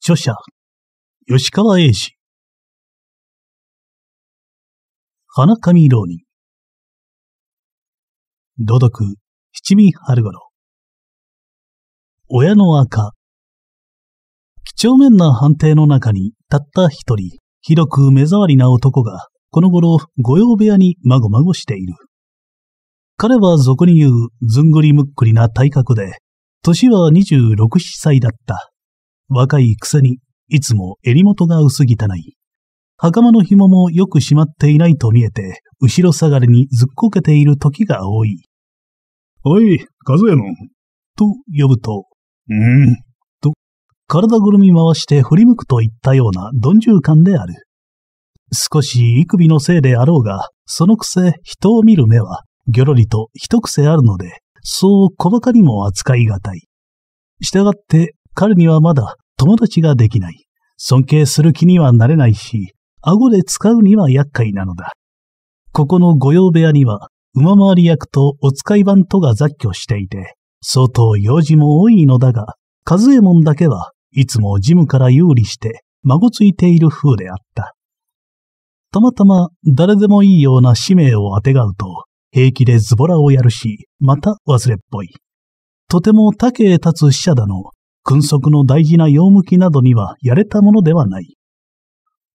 著者、吉川英治。花上浪人。土読、七味春頃。親の赤。几帳面な判定の中に、たった一人、広く目障りな男が、この頃、御用部屋にまごまごしている。彼は俗に言う、ずんぐりむっくりな体格で、年は26、7歳だった。若いくせに、いつも襟元が薄汚い。袴の紐もよく締まっていないと見えて、後ろ下がりにずっこけている時が多い。おい、和也の。と呼ぶと、うーん。と、体ぐるみ回して振り向くといったような鈍重感である。少し幾首のせいであろうが、そのくせ人を見る目は、ぎょろりと一癖あるので、そう小馬鹿にも扱いがたい。従って彼にはまだ友達ができない。尊敬する気にはなれないし、顎で使うには厄介なのだ。ここの御用部屋には、馬回り役とお使い番とが雑居していて、相当用事も多いのだが、和右衛門だけはいつもジムから有利して、孫ついている風であった。たまたま誰でもいいような使命をあてがうと、平気でズボラをやるし、また忘れっぽい。とても竹へ立つ死者だの、君足の大事な用向きなどにはやれたものではない。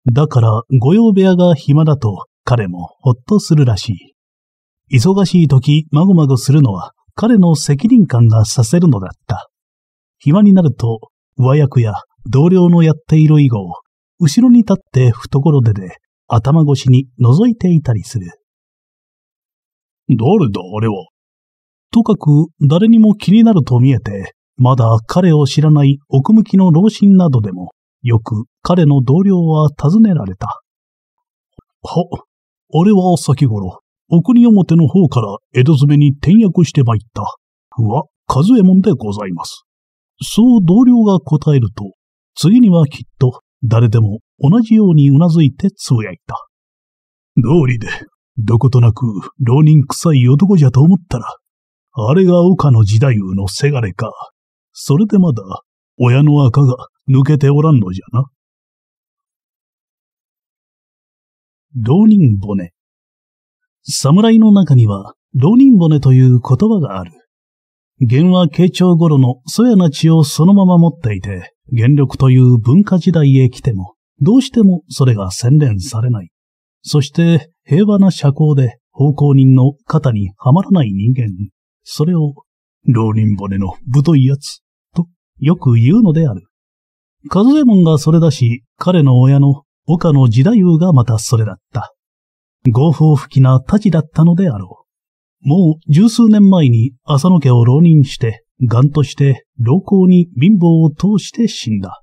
だから、御用部屋が暇だと、彼もほっとするらしい。忙しい時、まごまごするのは、彼の責任感がさせるのだった。暇になると、上役や同僚のやっている以後、後ろに立って懐でで、頭越しに覗いていたりする。誰だ、あれは。とかく、誰にも気になると見えて、まだ彼を知らない奥向きの老人などでも、よく彼の同僚は尋ねられた。は、あれは先頃、奥に表の方から江戸詰めに転訳して参った。は、和右衛門でございます。そう同僚が答えると、次にはきっと誰でも同じようにうなずいてつぶやいた。道理で、どことなく浪人臭い男じゃと思ったら、あれが岡の時代のせがれか、それでまだ、親の赤が抜けておらんのじゃな。浪人骨。侍の中には、浪人骨という言葉がある。元は慶長頃のそやな血をそのまま持っていて、元力という文化時代へ来ても、どうしてもそれが洗練されない。そして平和な社交で奉公人の肩にはまらない人間。それを、浪人骨の太いやつよく言うのである。カズエモンがそれだし、彼の親の岡野時代夫がまたそれだった。合法不気な太刀だったのであろう。もう十数年前に浅野家を浪人して、癌として老行に貧乏を通して死んだ。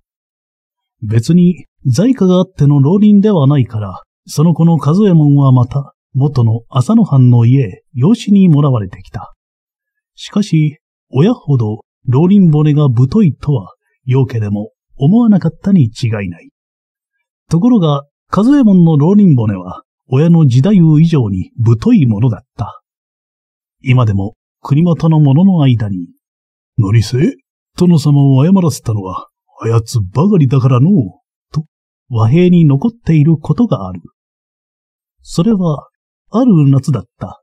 別に在家があっての浪人ではないから、その子の数右衛門はまた元の浅野藩の家へ養子にもらわれてきた。しかし、親ほど老林骨が太いとは、陽家でも思わなかったに違いない。ところが、数右衛門の老人骨は、親の時代以上に太いものだった。今でも、国元の者の間に、何せ、殿様を謝らせたのは、あやつばかりだからのう、と、和平に残っていることがある。それは、ある夏だった。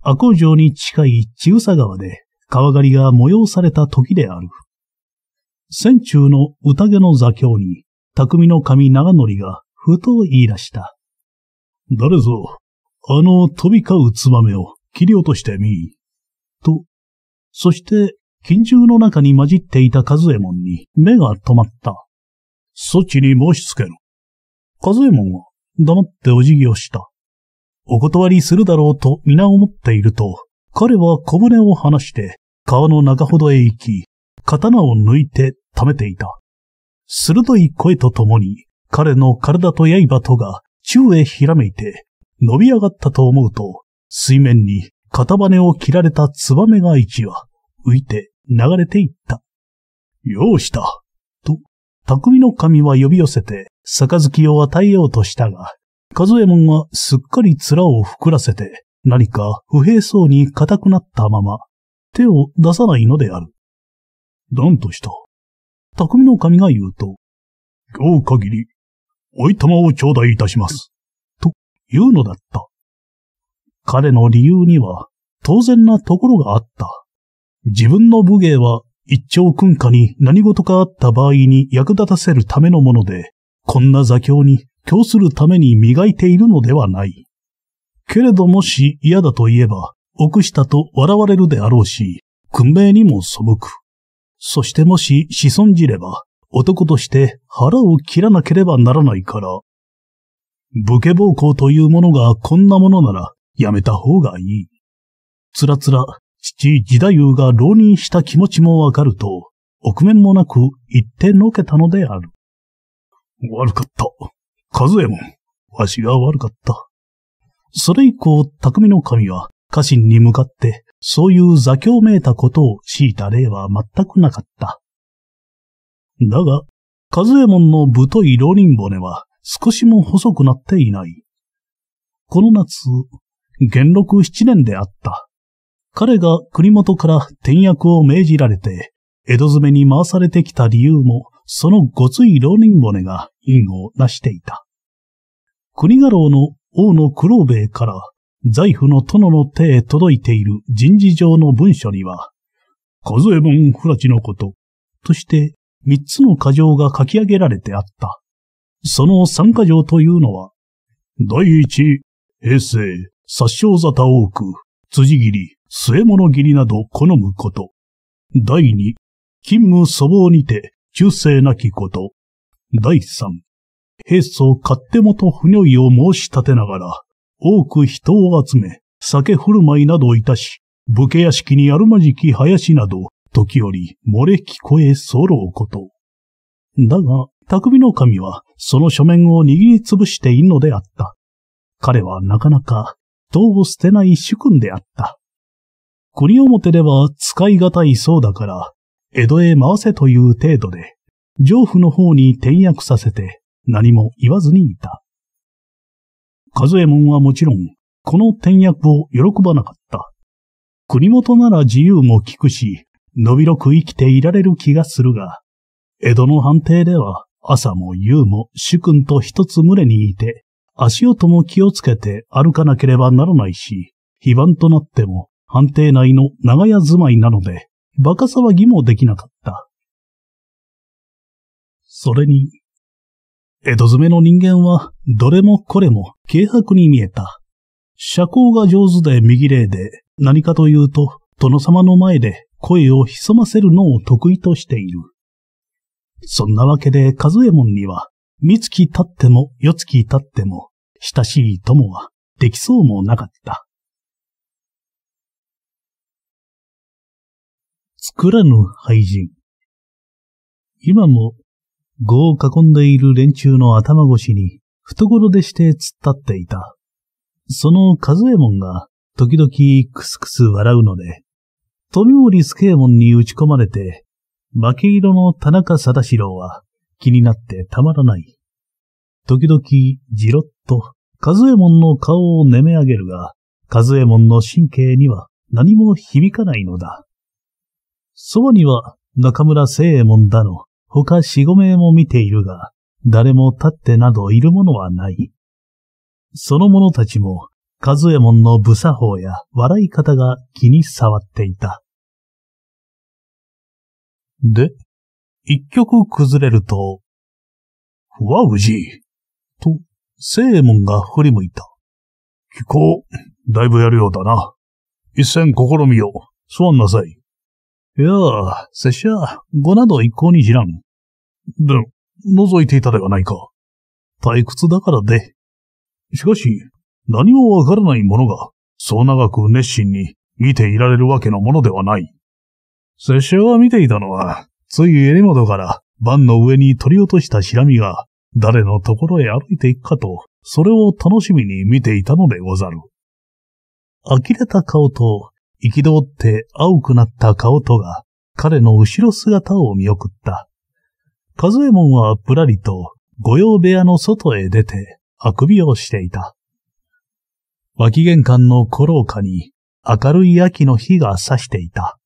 赤城に近い千草川で、川狩りが催された時である。戦中の宴の座興に、匠の神長則がふと言い出した。誰ぞ、あの飛び交うツバメを切り落としてみい。と、そして金獣の中に混じっていたカズエモンに目が止まった。そちに申し付ける。カズエモンは黙ってお辞儀をした。お断りするだろうと皆思っていると、彼は小舟を離して川の中ほどへ行き、刀を抜いて溜めていた。鋭い声とともに、彼の体と刃とが宙へひらめいて、伸び上がったと思うと、水面に片羽を切られたツバメが一羽、浮いて流れていった。よーした、と、匠の神は呼び寄せて、杯を与えようとしたが、数右衛門はすっかり面を膨らせて、何か不平そうに固くなったまま、手を出さないのである。なんとした。匠の神が言うと、今日限り、おいたまを頂戴いたします。と言うのだった。彼の理由には、当然なところがあった。自分の武芸は一朝君下に何事かあった場合に役立たせるためのもので、こんな座教に供するために磨いているのではない。けれどもし嫌だと言えば、臆したと笑われるであろうし、訓命にも背く。そしてもし子孫じれば、男として腹を切らなければならないから。武家暴行というものがこんなものならやめた方がいい。つらつら、父時代夫が浪人した気持ちもわかると、臆面もなく言ってのけたのである。悪かった。数えもわしが悪かった。それ以降、匠の神は家臣に向かって、そういう座教めいたことを強いた例は全くなかった。だが、和右衛門の太い老人骨は少しも細くなっていない。この夏、元禄七年であった。彼が国元から転役を命じられて、江戸詰めに回されてきた理由も、そのごつい老人骨が因を成していた。国家老の王の黒兵衛から財布の殿の手へ届いている人事上の文書には、数え分不らちのこと、として三つの過剰が書き上げられてあった。その三過剰というのは、第一、平成、殺傷沙汰多く、辻斬り、末物斬りなど好むこと。第二、勤務粗暴にて、忠誠なきこと。第三、平素勝手元不如意を申し立てながら、多く人を集め、酒振る舞いなどいたし、武家屋敷にあるまじき林など、時折漏れ聞こえそろうこと。だが、匠の神は、その書面を握りつぶしているのであった。彼はなかなか、党を捨てない主君であった。国表では使い難いそうだから、江戸へ回せという程度で、上府の方に転訳させて何も言わずにいた。和右衛門はもちろん、この転訳を喜ばなかった。国元なら自由も聞くし、伸びろく生きていられる気がするが、江戸の判定では、朝も夕も主君と一つ群れにいて、足音も気をつけて歩かなければならないし、非番となっても判定内の長屋住まいなので、馬鹿騒ぎもできなかった。それに、江戸詰めの人間は、どれもこれも軽薄に見えた。社交が上手で右霊で、何かというと、殿様の前で声を潜ませるのを得意としている。そんなわけで、数右衛門には、三月経っても四月経っても、親しい友はできそうもなかった。作らぬ廃人。今も語を囲んでいる連中の頭越しに、懐でして突っ立っていた。その和右衛門が、時々クスクス笑うので、富森助右衛門に打ち込まれて、負け色の田中貞四郎は気になってたまらない。時々じろっと和右衛門の顔をねめ上げるが、和右衛門の神経には何も響かないのだ。そばには中村聖右衛門だの、他四五名も見ているが、誰も立ってなどいるものはない。その者たちも、数え衛門の無作法や笑い方が気に触っていた。で、一曲崩れると、ふわうじ、と、聖右衛門が振り向いた。こう、だいぶやるようだな。一戦試みよう。座んなさい。いやあ、拙者、ごなど一向に知らん。で、も覗いていたではないか。退屈だからで。しかし、何もわからない者が、そう長く熱心に見ていられるわけのものではない。拙者は見ていたのは、つい襟元から盤の上に取り落としたシラミが、誰のところへ歩いていくかと、それを楽しみに見ていたのでござる。呆れた顔と、憤って青くなった顔とが、彼の後ろ姿を見送った。数右衛門はぷらりと御用部屋の外へ出てあくびをしていた。脇玄関の古老下に明るい秋の日が差していた。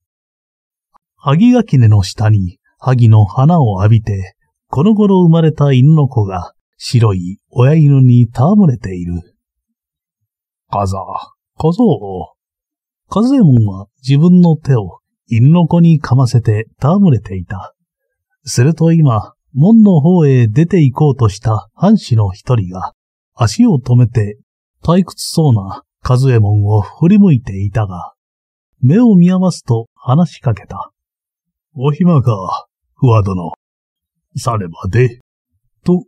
萩垣根の下に萩の花を浴びて、この頃生まれた犬の子が白い親犬に戯れている。カザ、小僧。カズエモンは自分の手を犬の子にかませて戯れていた。すると今、門の方へ出て行こうとした藩士の一人が、足を止めて、退屈そうな和右門を振り向いていたが、目を見合わすと話しかけた。お暇か、わど。殿。さればで。と、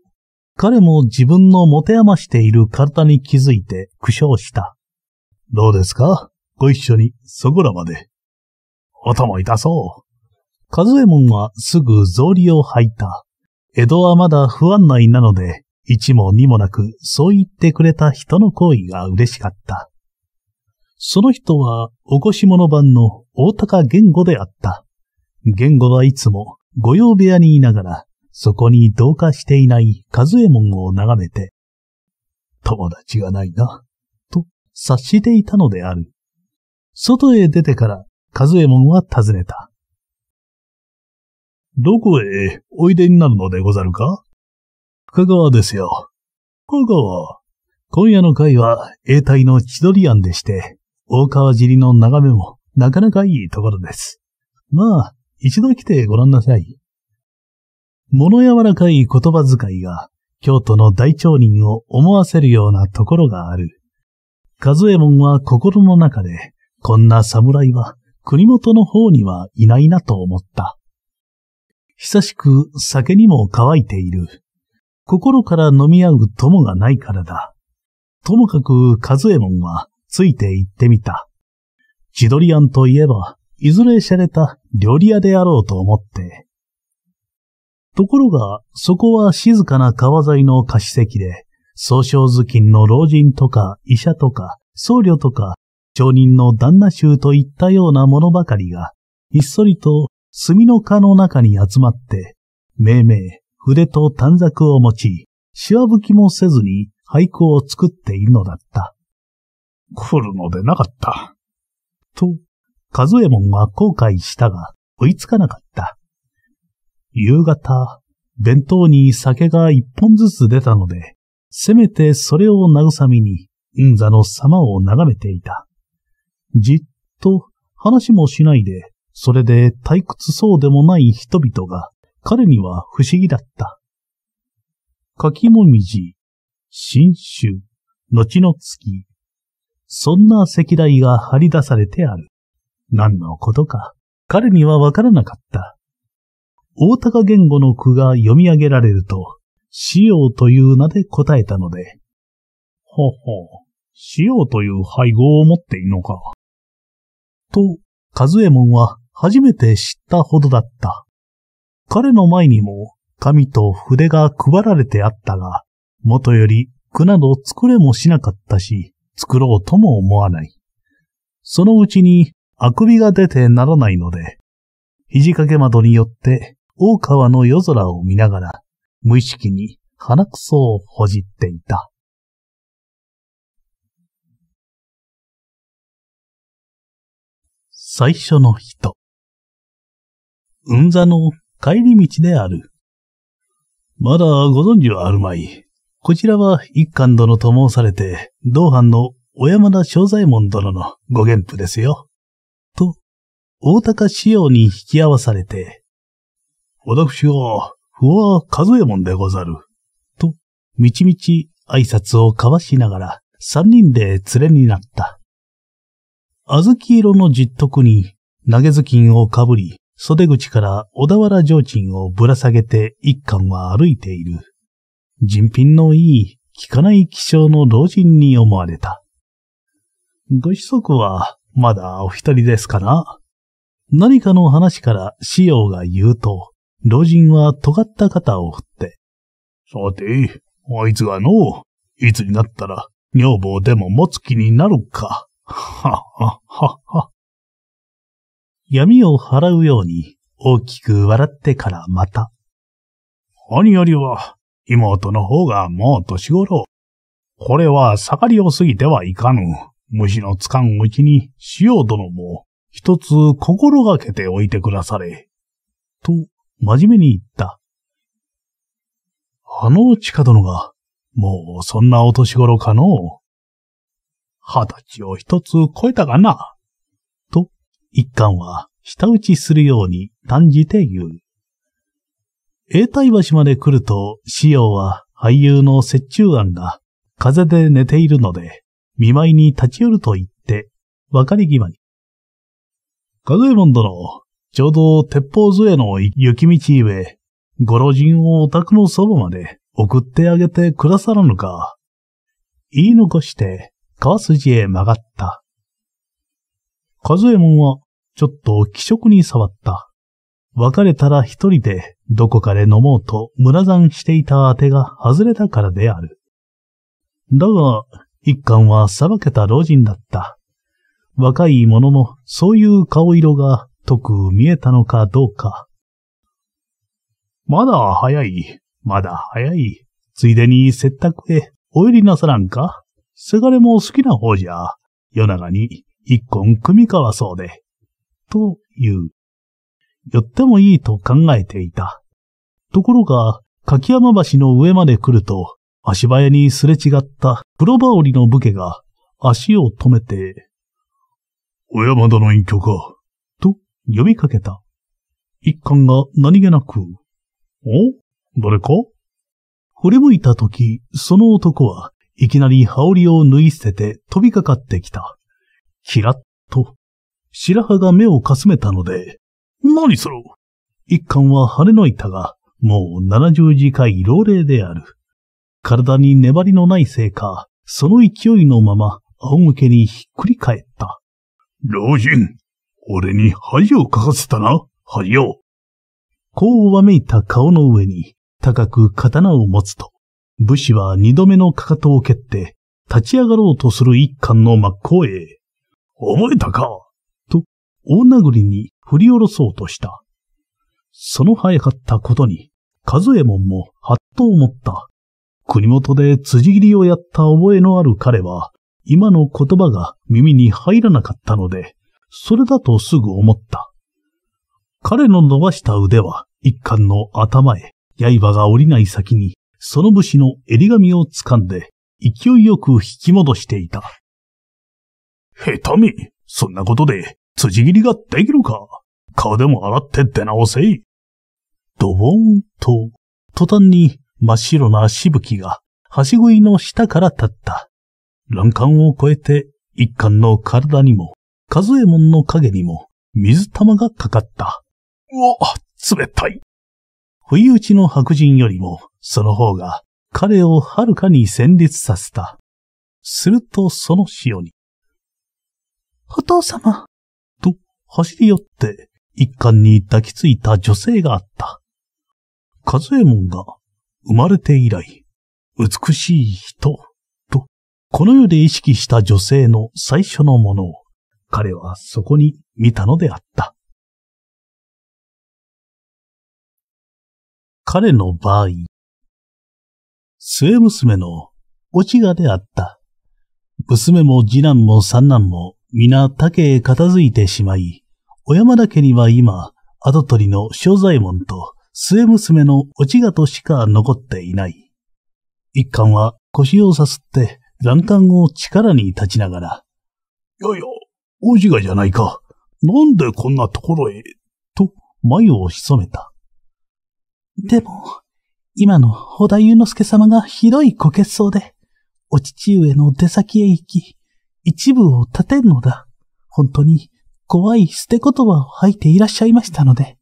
彼も自分の持て余している体に気づいて苦笑した。どうですかご一緒にそこらまで。頭痛そう。カズエモンはすぐ草履を履いた。江戸はまだ不安内なので、一も二もなく、そう言ってくれた人の行為が嬉しかった。その人は、おこし物版の大高玄語であった。玄語はいつも、御用部屋にいながら、そこに同化していない数右衛門を眺めて、友達がないな、と察していたのである。外へ出てから、数右衛門は尋ねた。どこへおいでになるのでござるか深川ですよ。深川。今夜の会は永代の千鳥庵でして、大川尻の眺めもなかなかいいところです。まあ、一度来てごらんなさい。物柔らかい言葉遣いが、京都の大町人を思わせるようなところがある。数右衛門は心の中で、こんな侍は国元の方にはいないなと思った。久しく酒にも乾いている。心から飲み合う友がないからだ。ともかく、和右衛門は、ついて行ってみた。千鳥庵といえば、いずれ洒落た料理屋であろうと思って。ところが、そこは静かな川沿いの貸し席で、総称頭巾の老人とか医者とか僧侶とか町人の旦那衆といったようなものばかりが、ひっそりと墨の蚊の中に集まって、めいめい、筆と短冊を持ち、しわぶきもせずに俳句を作っているのだった。来るのでなかった。と、数えもんは後悔したが、追いつかなかった。夕方、弁当に酒が一本ずつ出たので、せめてそれを慰みに、うんざの様を眺めていた。じっと話もしないで、それで退屈そうでもない人々が彼には不思議だった。柿もみじ、新種、後の月。そんな石台が張り出されてある。何のことか、彼にはわからなかった。大高言語の句が読み上げられると、しようという名で答えたので。ほほう、しようという配合を持っているのか。と、和えもんは初めて知ったほどだった。彼の前にも紙と筆が配られてあったが、元より句など作れもしなかったし、作ろうとも思わない。そのうちにあくびが出てならないので、肘掛け窓によって大川の夜空を見ながら、無意識に鼻くそをほじっていた。最初の人。雲座の帰り道である。まだご存知はあるまい。こちらは一貫殿と申されて、同藩の小山田正左衛門殿のご元譜ですよ。と、大高仕様に引き合わされて、私は、不破和右衛門でござる。と、みちみち挨拶を交わしながら、三人で連れになった。小豆色の十徳に、投げ頭巾をかぶり、袖口から小田原上鎮をぶら下げて一貫は歩いている。人品のいい、聞かない気象の老人に思われた。ご子息は、まだお一人ですかな何かの話から仕様が言うと、老人は尖った肩を振って。さて、あいつがの、いつになったら女房でも持つ気になるか。はははは。闇を払うように大きく笑ってからまた。何よりは、妹の方がもう年頃。これは盛りを過ぎてはいかぬ。虫のつかんうちに、塩殿も、一つ心がけておいてくだされ。と、真面目に言った。あの地下殿が、もうそんなお年頃かの。二十歳を一つ超えたかな。一貫は舌打ちするように断じて言う。永代橋まで来ると、仕様は俳優の折衷案が風で寝ているので、見舞いに立ち寄ると言って、別れ際に。かぐえもん殿、ちょうど鉄砲杖の雪道ゆえ、ご老人をお宅の祖母まで送ってあげてくださらぬか。言い残して、川筋へ曲がった。ズエモンは、ちょっと気色に触った。別れたら一人で、どこかで飲もうと村山していたあてが外れたからである。だが、一貫は裁けた老人だった。若い者のそういう顔色がとく見えたのかどうか。まだ早い、まだ早い。ついでに接客へお入りなさらんかせがれも好きな方じゃ。夜長に一根組みかわそうで、という。寄ってもいいと考えていた。ところが、柿山橋の上まで来ると、足早にすれ違った黒羽織の武家が足を止めて、小山田の隠居か、と呼びかけた。一貫が何気なく、お誰か振り向いた時、その男はいきなり羽織を脱ぎ捨てて飛びかかってきた。キラッと、白羽が目をかすめたので、何それ一貫は晴れの板が、もう七十字回老齢である。体に粘りのないせいか、その勢いのまま、仰向けにひっくり返った。老人、俺に恥をかかせたな、恥を。こうわめいた顔の上に、高く刀を持つと、武士は二度目のかかとを蹴って、立ち上がろうとする一貫の真っ向へ。覚えたかと、大殴りに振り下ろそうとした。その早かったことに、数右衛門もはっと思った。国元で辻斬りをやった覚えのある彼は、今の言葉が耳に入らなかったので、それだとすぐ思った。彼の伸ばした腕は、一貫の頭へ、刃が降りない先に、その武士の襟髪を掴んで、勢いよく引き戻していた。下手み。そんなことで、辻切りができるか。顔でも洗って出直せい。ドボーンと、途端に真っ白なしぶきが、はしごいの下から立った。欄干を越えて、一貫の体にも、数右衛門の影にも、水玉がかかった。うわ、冷たい。不意打ちの白人よりも、その方が、彼をはるかに戦慄させた。するとその潮に、お父様。と、走り寄って、一貫に抱きついた女性があった。和右衛門が、生まれて以来、美しい人、と、この世で意識した女性の最初のものを、彼はそこに見たのであった。彼の場合、末娘のオチがであった。娘も次男も三男も皆竹へ片付いてしまい、小山田家には今、跡取りの正左衛門と末娘のおちがとしか残っていない。一貫は腰をさすって欄干を力に立ちながら、いやいや、王子がじゃないか。なんでこんなところへ、と眉を潜めた。でも、今の小田祐之助様がひどいこけそうで、お父上の出先へ行き、一部を立てるのだ。本当に怖い捨て言葉を吐いていらっしゃいましたので、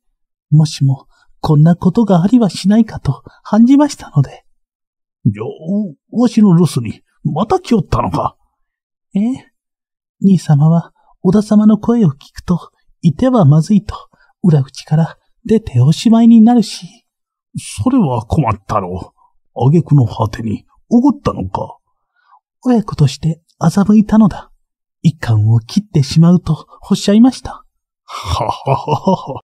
もしもこんなことがありはしないかと感じましたので。じゃあ、わしの留守にまた来よったのか。ええ。兄様は小田様の声を聞くと、いてはまずいと、裏口から出ておしまいになるし。それは困ったろう。挙句の果てに、おごったのか。親子として欺いたのだ。一貫を切ってしまうとおっしゃいました。はははは。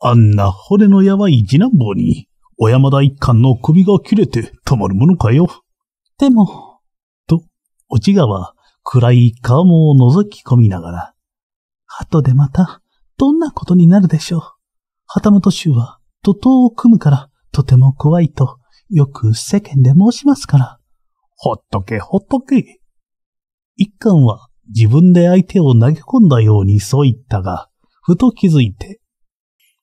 あんな骨のやばい次男坊に、小山田一貫の首が切れて止まるものかよ。でも、と、おちがは暗い顔も覗き込みながら、後でまた、どんなことになるでしょう。旗本衆は、徒党を組むから、とても怖いと、よく世間で申しますから。ほっとけほっとけ。一巻は自分で相手を投げ込んだようにそう言ったが、ふと気づいて。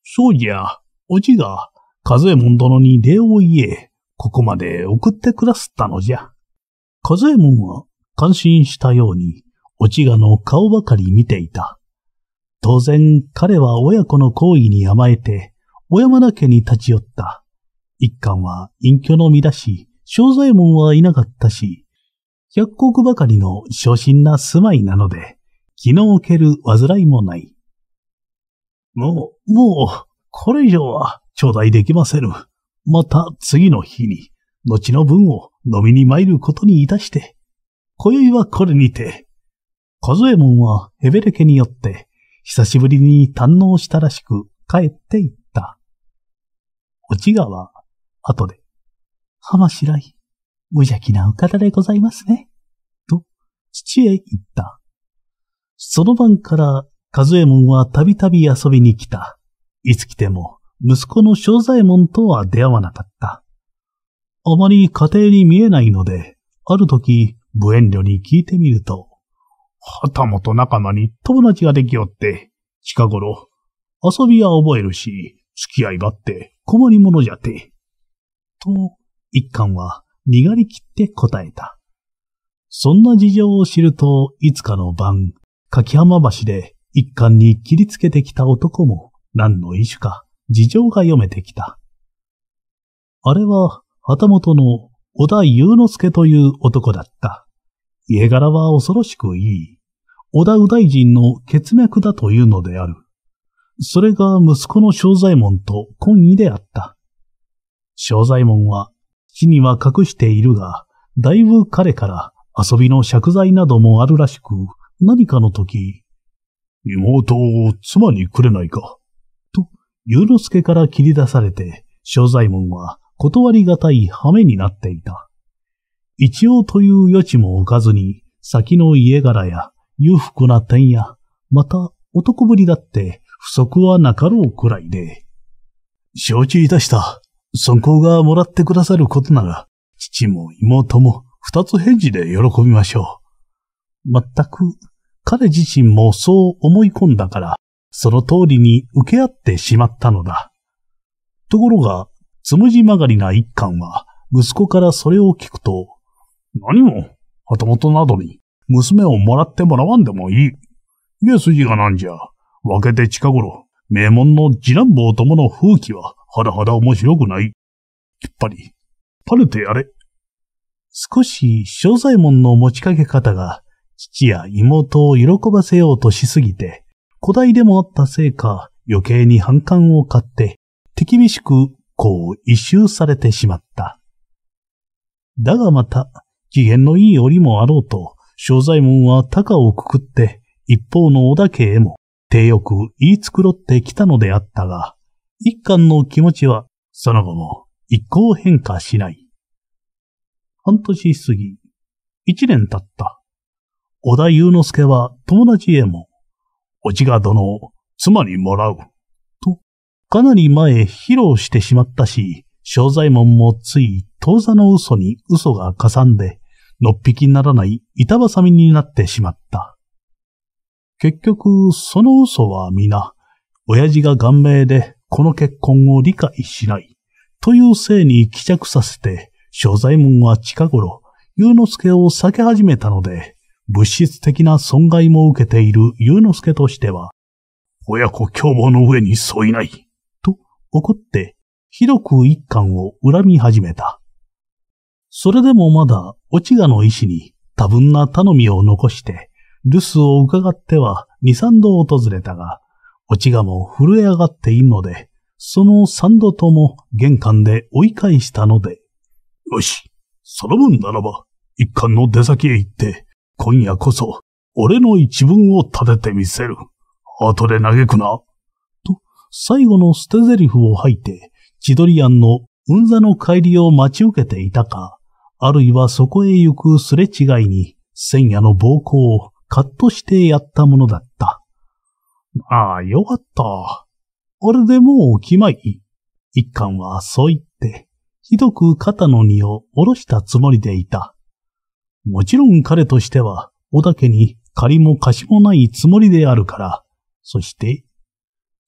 そうじゃ、おじが、数右衛門殿に礼を言え、ここまで送ってくだすったのじゃ。数右衛門は感心したように、おちがの顔ばかり見ていた。当然、彼は親子の行為に甘えて、小山田家に立ち寄った。一巻は隠居の身だし、正左衛門はいなかったし、百国ばかりの昇進な住まいなので、気の置ける煩いもない。もう、もう、これ以上は頂戴できませぬ。また次の日に、後の分を飲みに参ることにいたして、今宵はこれにて、小えもんはヘベレケによって、久しぶりに堪能したらしく帰っていった。落ち川、後で、浜白井。無邪気なお方でございますね。と、父へ言った。その晩から、和右衛門はたびたび遊びに来た。いつ来ても、息子の正左衛門とは出会わなかった。あまり家庭に見えないので、ある時、無遠慮に聞いてみると、旗本仲間に友達ができおって、近頃、遊びは覚えるし、付き合いばって困り者じゃて。と、一貫は逃がりきって答えた。そんな事情を知ると、いつかの晩、柿浜橋で一貫に切りつけてきた男も、何の意種か、事情が読めてきた。あれは、旗本の小田雄之助という男だった。家柄は恐ろしくいい。小田右大臣の血脈だというのである。それが息子の正左衛門と懇意であった。正左衛門は父には隠しているが、だいぶ彼から遊びの借財などもあるらしく、何かの時、妹を妻にくれないか、と、ゆうのすけから切り出されて、小左衛門は断りがたい羽目になっていた。一応という余地も置かずに、先の家柄や裕福な点や、また男ぶりだって不足はなかろうくらいで。承知いたした。尊公がもらってくださることなら、父も妹も二つ返事で喜びましょう。まったく、彼自身もそう思い込んだから、その通りに受け合ってしまったのだ。ところが、つむじ曲がりな一巻は、息子からそれを聞くと、何も、旗本などに、娘をもらってもらわんでもいい。家筋がなんじゃ、分けて近頃、名門の次男坊ともの風紀は、はだはだ面白くない。やっぱり、パルテやれ。少し、正左衛門の持ちかけ方が、父や妹を喜ばせようとしすぎて、古代でもあったせいか、余計に反感を買って、手厳しく、こう、一周されてしまった。だがまた、機嫌のいい折もあろうと、正左衛門は高をくくって、一方の小田家へも、手よく言い繕ってきたのであったが、一貫の気持ちは、その後も一向変化しない。半年過ぎ、一年経った。小田祐之介は友達へも、おじが殿を妻にもらう。と、かなり前披露してしまったし、正左衛門もつい当座の嘘に嘘がかさんで、のっぴきならない板挟みになってしまった。結局、その嘘は皆、親父が顔面でこの結婚を理解しない、というせいに帰着させて、所在門は近頃、祐之助を避け始めたので、物質的な損害も受けている祐之助としては、親子共謀の上に添いない、と怒って、ひどく一貫を恨み始めた。それでもまだ、落ち賀の意志に多分な頼みを残して、留守を伺っては二三度訪れたが、落ちがも震え上がっているので、その三度とも玄関で追い返したので、よし、その分ならば、一貫の出先へ行って、今夜こそ、俺の一文を立ててみせる。後で嘆くな。と、最後の捨て台詞を吐いて、千鳥庵のうんざの帰りを待ち受けていたか、あるいはそこへ行くすれ違いに、千夜の暴行をカットしてやったものだっああ、よかった。これでもうお決まり。一巻はそう言って、ひどく肩の荷を下ろしたつもりでいた。もちろん彼としては、小田家に借りも貸しもないつもりであるから。そして、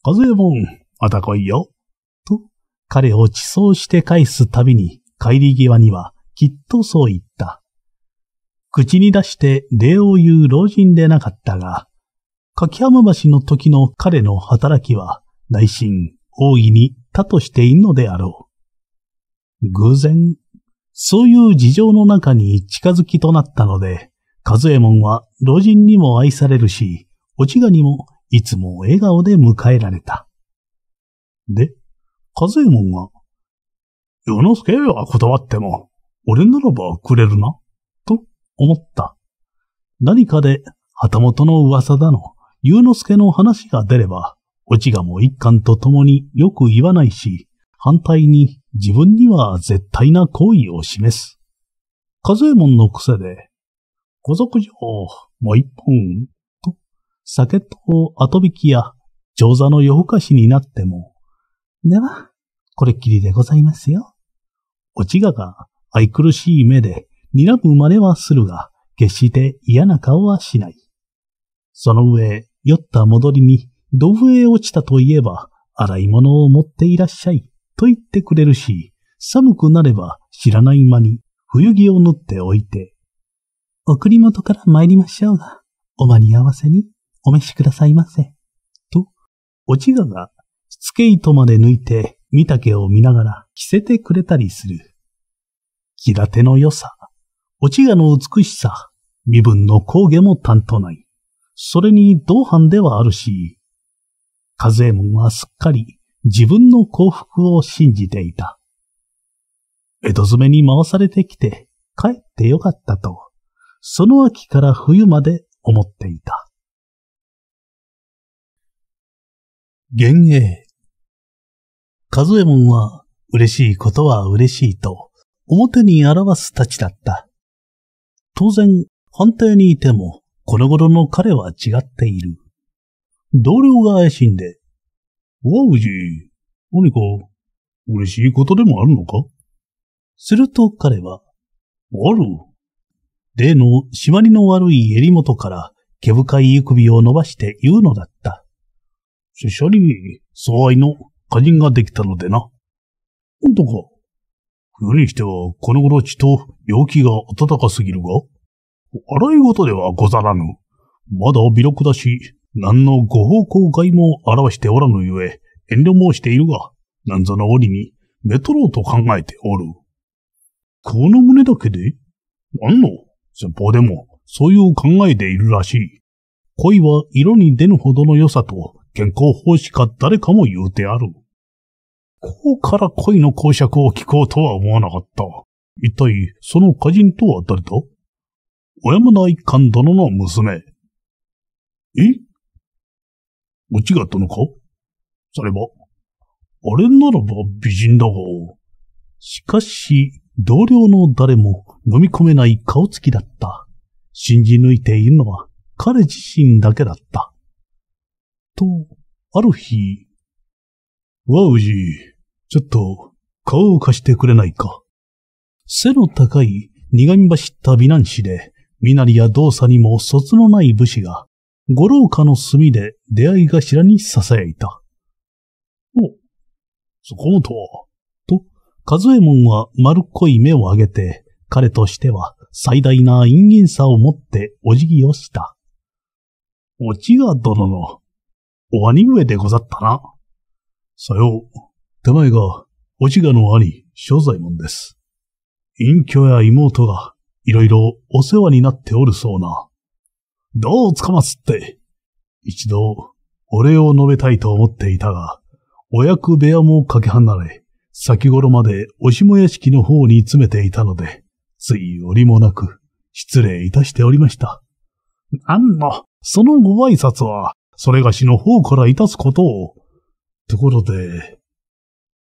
風えもん、また来いよ。と、彼を地層して返すたびに、帰り際には、きっとそう言った。口に出して礼を言う老人でなかったが、柿浜橋の時の彼の働きは、内心、大いに他としているのであろう。偶然、そういう事情の中に近づきとなったので、和右衛門は老人にも愛されるし、おちがにもいつも笑顔で迎えられた。で、和右衛門が、世之助は断っても、俺ならばくれるな、と思った。何かで旗本の噂だの、ゆうのすけの話が出れば、おちがも一貫と共によく言わないし、反対に自分には絶対な行為を示す。数右衛門の癖で、ご族上、もう一本、と、酒と後引きや、上座の夜更かしになっても、では、これっきりでございますよ。おちがが愛くるしい目で睨む真似はするが、決して嫌な顔はしない。その上、酔った戻りに、土笛へ落ちたといえば、洗い物を持っていらっしゃい、と言ってくれるし、寒くなれば知らない間に冬着を縫っておいて。送り元から参りましょうが、お間に合わせにお召しくださいませ。と、おちがが、つけ糸まで抜いて、見竹を見ながら着せてくれたりする。平手の良さ、おちがの美しさ、身分の高下も担当ない。それに同伴ではあるし、和右衛門はすっかり自分の幸福を信じていた。江戸詰めに回されてきて帰ってよかったと、その秋から冬まで思っていた。幻影。和右衛門は嬉しいことは嬉しいと表に表すたちだった。当然、判定にいてもこの頃の彼は違っている。同僚が怪しんで、おうじ、何か、嬉しいことでもあるのかすると彼は、ある。例の締まりの悪い襟元から毛深い首を伸ばして言うのだった。拙者に相愛の家人ができたのでな。本んとか。冬にしてはこの頃血と病気が暖かすぎるが洗い事ではござらぬ。まだ微力だし、何のご方向外も表しておらぬゆえ、遠慮もしているが、なんぞの折に、メトろうと考えておる。この胸だけで何の先方でも、そういう考えでいるらしい。恋は色に出ぬほどの良さと、健康法しか誰かも言うてある。こうから恋の公爵を聞こうとは思わなかった。一体、その歌人とは誰だ小山内官殿の娘。え落ちがったのかされば、あれならば美人だが。しかし、同僚の誰も飲み込めない顔つきだった。信じ抜いているのは彼自身だけだった。と、ある日、わうじ、ちょっと、顔を貸してくれないか。背の高い、苦み走った美男子で、身なりや動作にも卒のない武士が、五老家の墨で出会い頭に囁いた。お、そこもと、と、数右衛門は丸っこい目を上げて、彼としては最大な陰銀さを持ってお辞儀をした。おちが殿の、お兄上でござったな。さよう、手前が、おちがの兄、正左衛門です。隠居や妹が、いろいろお世話になっておるそうな。どうつかますって。一度、お礼を述べたいと思っていたが、お役部屋もかけ離れ、先頃までおしも屋敷の方に詰めていたので、つい折もなく、失礼いたしておりました。なんの、そのご挨拶は、それがしの方からいたすことを。ところで、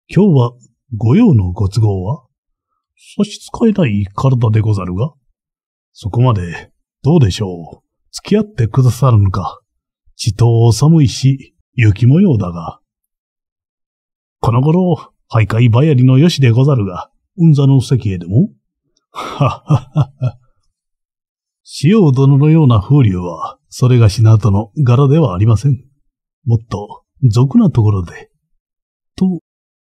今日は、ご用のご都合は差し支えない体でござるが、そこまで、どうでしょう。付き合ってくださるのか。地頭寒いし、雪模様だが。この頃、徘徊ばやりのよしでござるが、うんざの席へでもはははは。潮殿のような風流は、それがしなとの柄ではありません。もっと、俗なところで。と、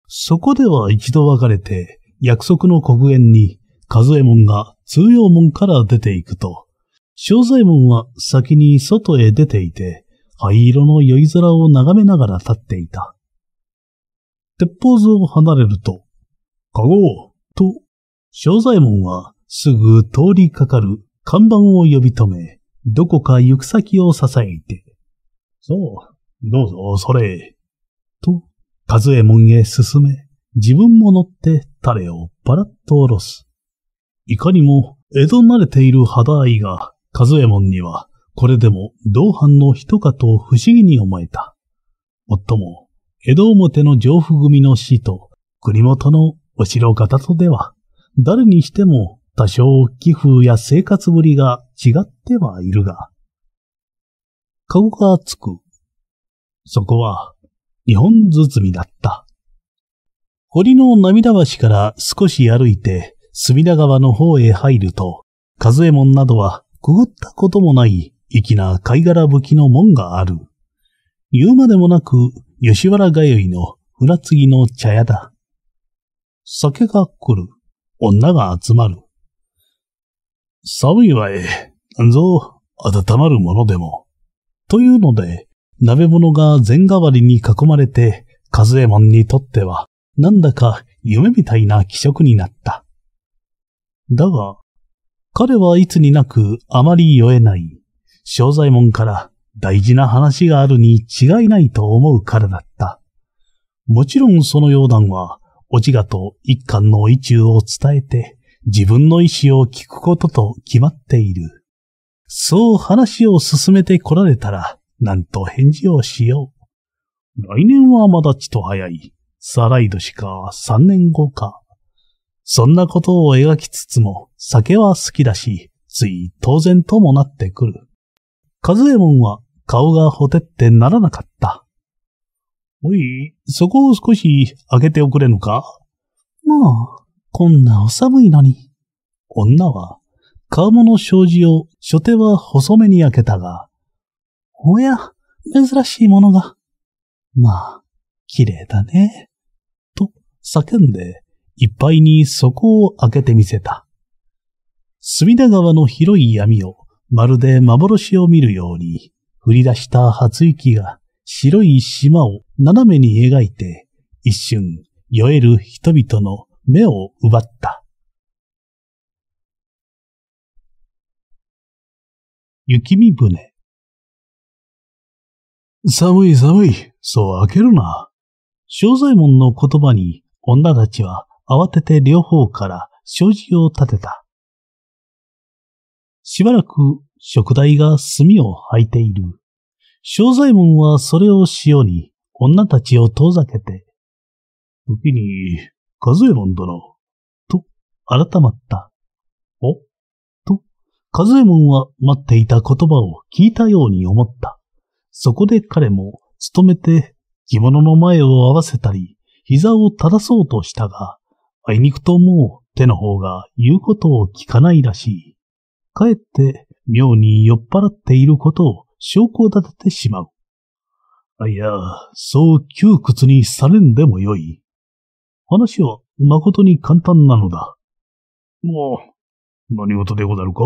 そこでは一度別れて、約束の黒煙に、和右衛門が通用門から出ていくと、正左衛門は先に外へ出ていて、灰色の酔い空を眺めながら立っていた。鉄砲図を離れると、かごうと、正左衛門はすぐ通りかかる看板を呼び止め、どこか行く先を支えて、そう、どうぞ、それ、と、和右衛門へ進め、自分も乗ってタレをパラッとおろす。いかにも、江戸慣れている肌合いが、数右衛門には、これでも同伴の人かと不思議に思えた。もっとも、江戸表の上府組の死と、国元のお城方とでは、誰にしても多少寄付や生活ぶりが違ってはいるが、顔がつく。そこは、日本包みだった。堀の涙橋から少し歩いて、隅田川の方へ入ると、和右衛門などはくぐったこともない粋な貝殻吹きの門がある。言うまでもなく、吉原通いの船継ぎの茶屋だ。酒が来る。女が集まる。寒いわえ。なんぞ、温まるものでも。というので、鍋物が全代わりに囲まれて、和右衛門にとってはなんだか夢みたいな気色になった。だが、彼はいつになくあまり酔えない、正左衛門から大事な話があるに違いないと思うからだった。もちろんその冗談は、おじがと一貫の意中を伝えて、自分の意思を聞くことと決まっている。そう話を進めてこられたら、なんと返事をしよう。来年はまだちと早い。再来年か、3年後か。そんなことを描きつつも、酒は好きだし、つい当然ともなってくる。カズエモンは顔がほてってならなかった。おい、そこを少し開けておくれぬかまあ、こんなお寒いのに。女は、顔物障子を初手は細めに開けたが、おや、珍しいものが。まあ、綺麗だね。叫んで、いっぱいに底を開けてみせた。隅田川の広い闇を、まるで幻を見るように、降り出した初雪が白い島を斜めに描いて、一瞬、酔える人々の目を奪った。雪見船。寒い寒い、そう開けるな。正左衛門の言葉に女たちは慌てて両方から障子を立てた。しばらく食材が墨を吐いている。正左衛門はそれを塩に女たちを遠ざけて、時に、数右衛門殿、と、改まった。おと、数右衛門は待っていた言葉を聞いたように思った。そこで彼も、努めて着物の前を合わせたり、膝を正そうとしたが、あいにくともう手の方が言うことを聞かないらしい。かえって妙に酔っ払っていることを証拠立ててしまう。あいや、そう窮屈にされんでもよい。話は誠に簡単なのだ。もう、何事でござるか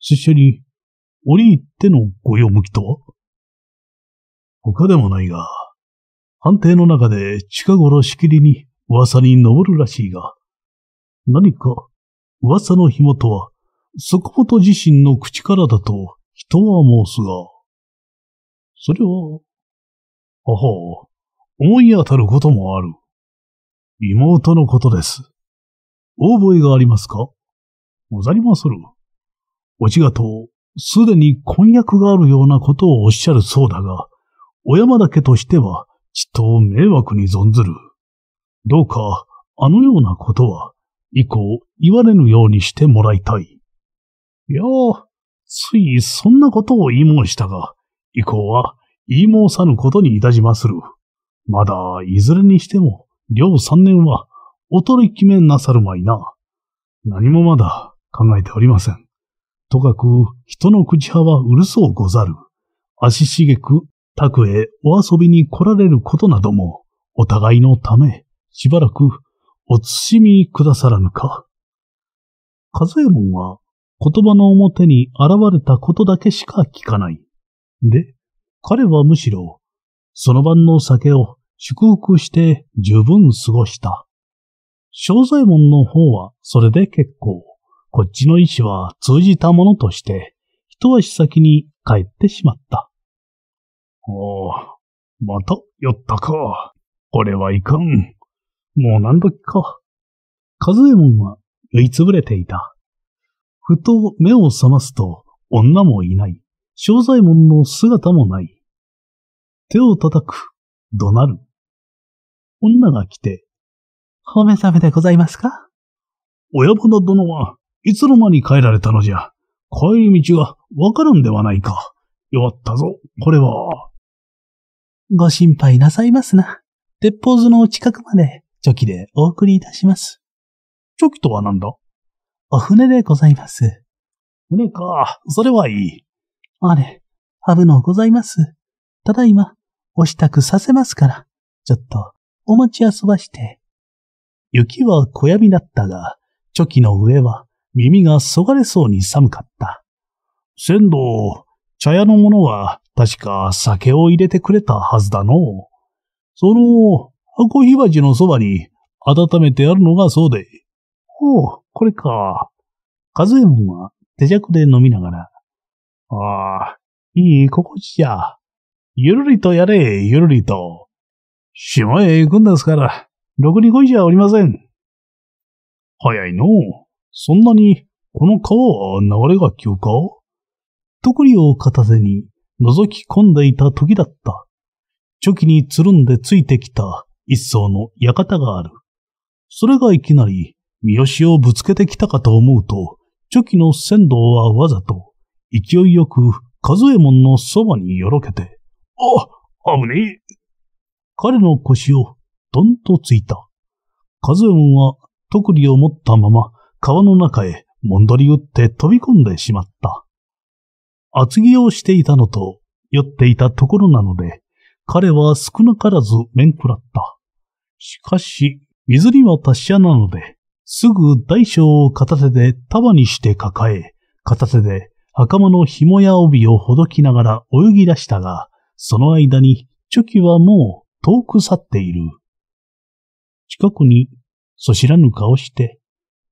拙者に、折り入ってのご用向きとは他でもないが、判定の中で近頃しきりに噂に上るらしいが、何か噂の紐とは、そこもと自身の口からだと人は申すが、それは、母、思い当たることもある。妹のことです。大覚えがありますかござりまする。おちがと、すでに婚約があるようなことをおっしゃるそうだが、小山田家としては、人を迷惑に存ずる。どうか、あのようなことは、以降、言われぬようにしてもらいたい。いやあ、ついそんなことを言い申したが、以降は言い申さぬことにいたしまする。まだ、いずれにしても、両三年は、とり決めなさるまいな。何もまだ考えておりません。とかく、人の口派はうるそうござる。足しげく宅へお遊びに来られることなども、お互いのため、しばらく、お慎みくださらぬか。和右衛門は、言葉の表に現れたことだけしか聞かない。で、彼はむしろ、その晩の酒を祝福して十分過ごした。正左衛門の方はそれで結構、こっちの意志は通じたものとして、一足先に帰ってしまった。おあ、また、酔ったか。これはいかん。もう何時か。カズエモンは酔いつぶれていた。ふと目を覚ますと、女もいない。正左衛門の姿もない。手を叩く、怒鳴る。女が来て、褒め覚めでございますか親花殿はいつの間に帰られたのじゃ。帰り道がわからんではないか。弱ったぞ、これは。ご心配なさいますな。鉄砲図のお近くまで、チョキでお送りいたします。チョキとは何だお船でございます。船か、それはいい。あれ、危のございます。ただいま、お支度させますから、ちょっと、お待ち遊ばして。雪は小闇だったが、チョキの上は耳がそがれそうに寒かった。仙道、茶屋の者は確か酒を入れてくれたはずだの。その、箱火鉢のそばに温めてあるのがそうで。ほう、これか。ズエモンは手弱で飲みながら。ああ、いい心地じゃ。ゆるりとやれ、ゆるりと。島へ行くんですから、ろくに来いじゃおりません。早いの。そんなに、この川は流れが急か特利を片手に、覗き込んでいた時だった。チョキにつるんでついてきた一層の館がある。それがいきなり、三好をぶつけてきたかと思うと、チョキの仙道はわざと、勢いよく、数右衛門のそばによろけて、あ、危ねえ。彼の腰を、どんとついた。数右衛門は、特利を持ったまま、川の中へ、もんどり打って飛び込んでしまった。厚着をしていたのと、酔っていたところなので、彼は少なからず面食らった。しかし、水には達者なので、すぐ大小を片手で束にして抱え、片手で袴の紐や帯をほどきながら泳ぎ出したが、その間にチョキはもう遠く去っている。近くに、そ知らぬ顔して、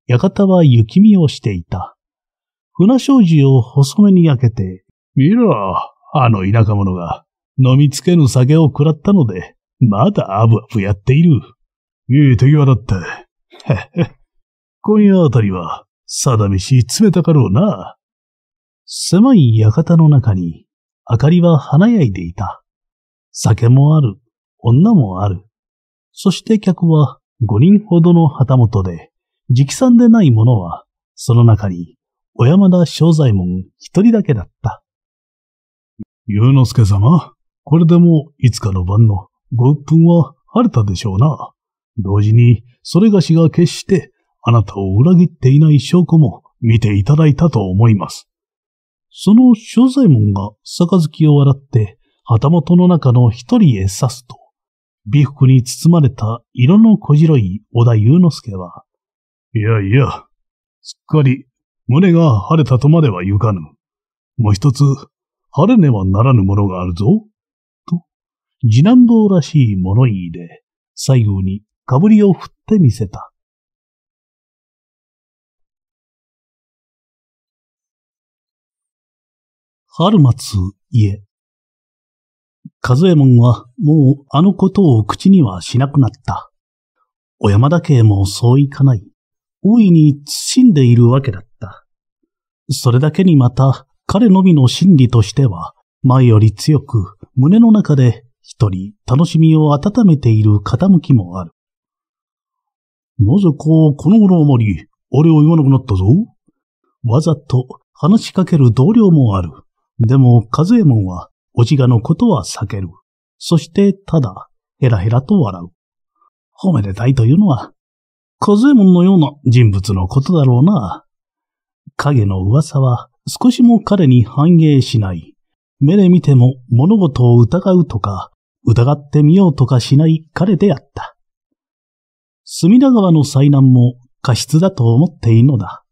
館は雪見をしていた。船障子を細めに開けて、見ろ、あの田舎者が、飲みつけぬ酒を食らったので、まだアブアブやっている。いい手際だって。へへ。今夜あたりは、さだし冷たかろうな。狭い館の中に、明かりは華やいでいた。酒もある、女もある。そして客は五人ほどの旗本で、直参でない者は、その中に小山田正左衛門一人だけだった。ゆ之助様、これでもいつかの晩のご鬱憤は晴れたでしょうな。同時に、それがしが決してあなたを裏切っていない証拠も見ていただいたと思います。その正左衛門が杯を洗って、旗本の中の一人へ刺すと、美服に包まれた色の小白い小田祐之介は、いやいや、すっかり胸が晴れたとまでは行かぬ。もう一つ、晴れねばならぬものがあるぞ。と、次男坊らしい物言いで、最後にかぶりを振ってみせた。春松家。和右衛門はもうあのことを口にはしなくなった。小山田家もそういかない。大いに慎んでいるわけだっそれだけにまた、彼のみの心理としては、前より強く、胸の中で一人楽しみを温めている傾きもある。なぜか、この頃あまり、あれを言わなくなったぞ。わざと話しかける同僚もある。でも、和右衛門は、おじがのことは避ける。そして、ただ、ヘラヘラと笑う。褒めでたいというのは、和右衛門のような人物のことだろうな。影の噂は少しも彼に反映しない。目で見ても物事を疑うとか、疑ってみようとかしない彼であった。隅田川の災難も過失だと思っていいのだ。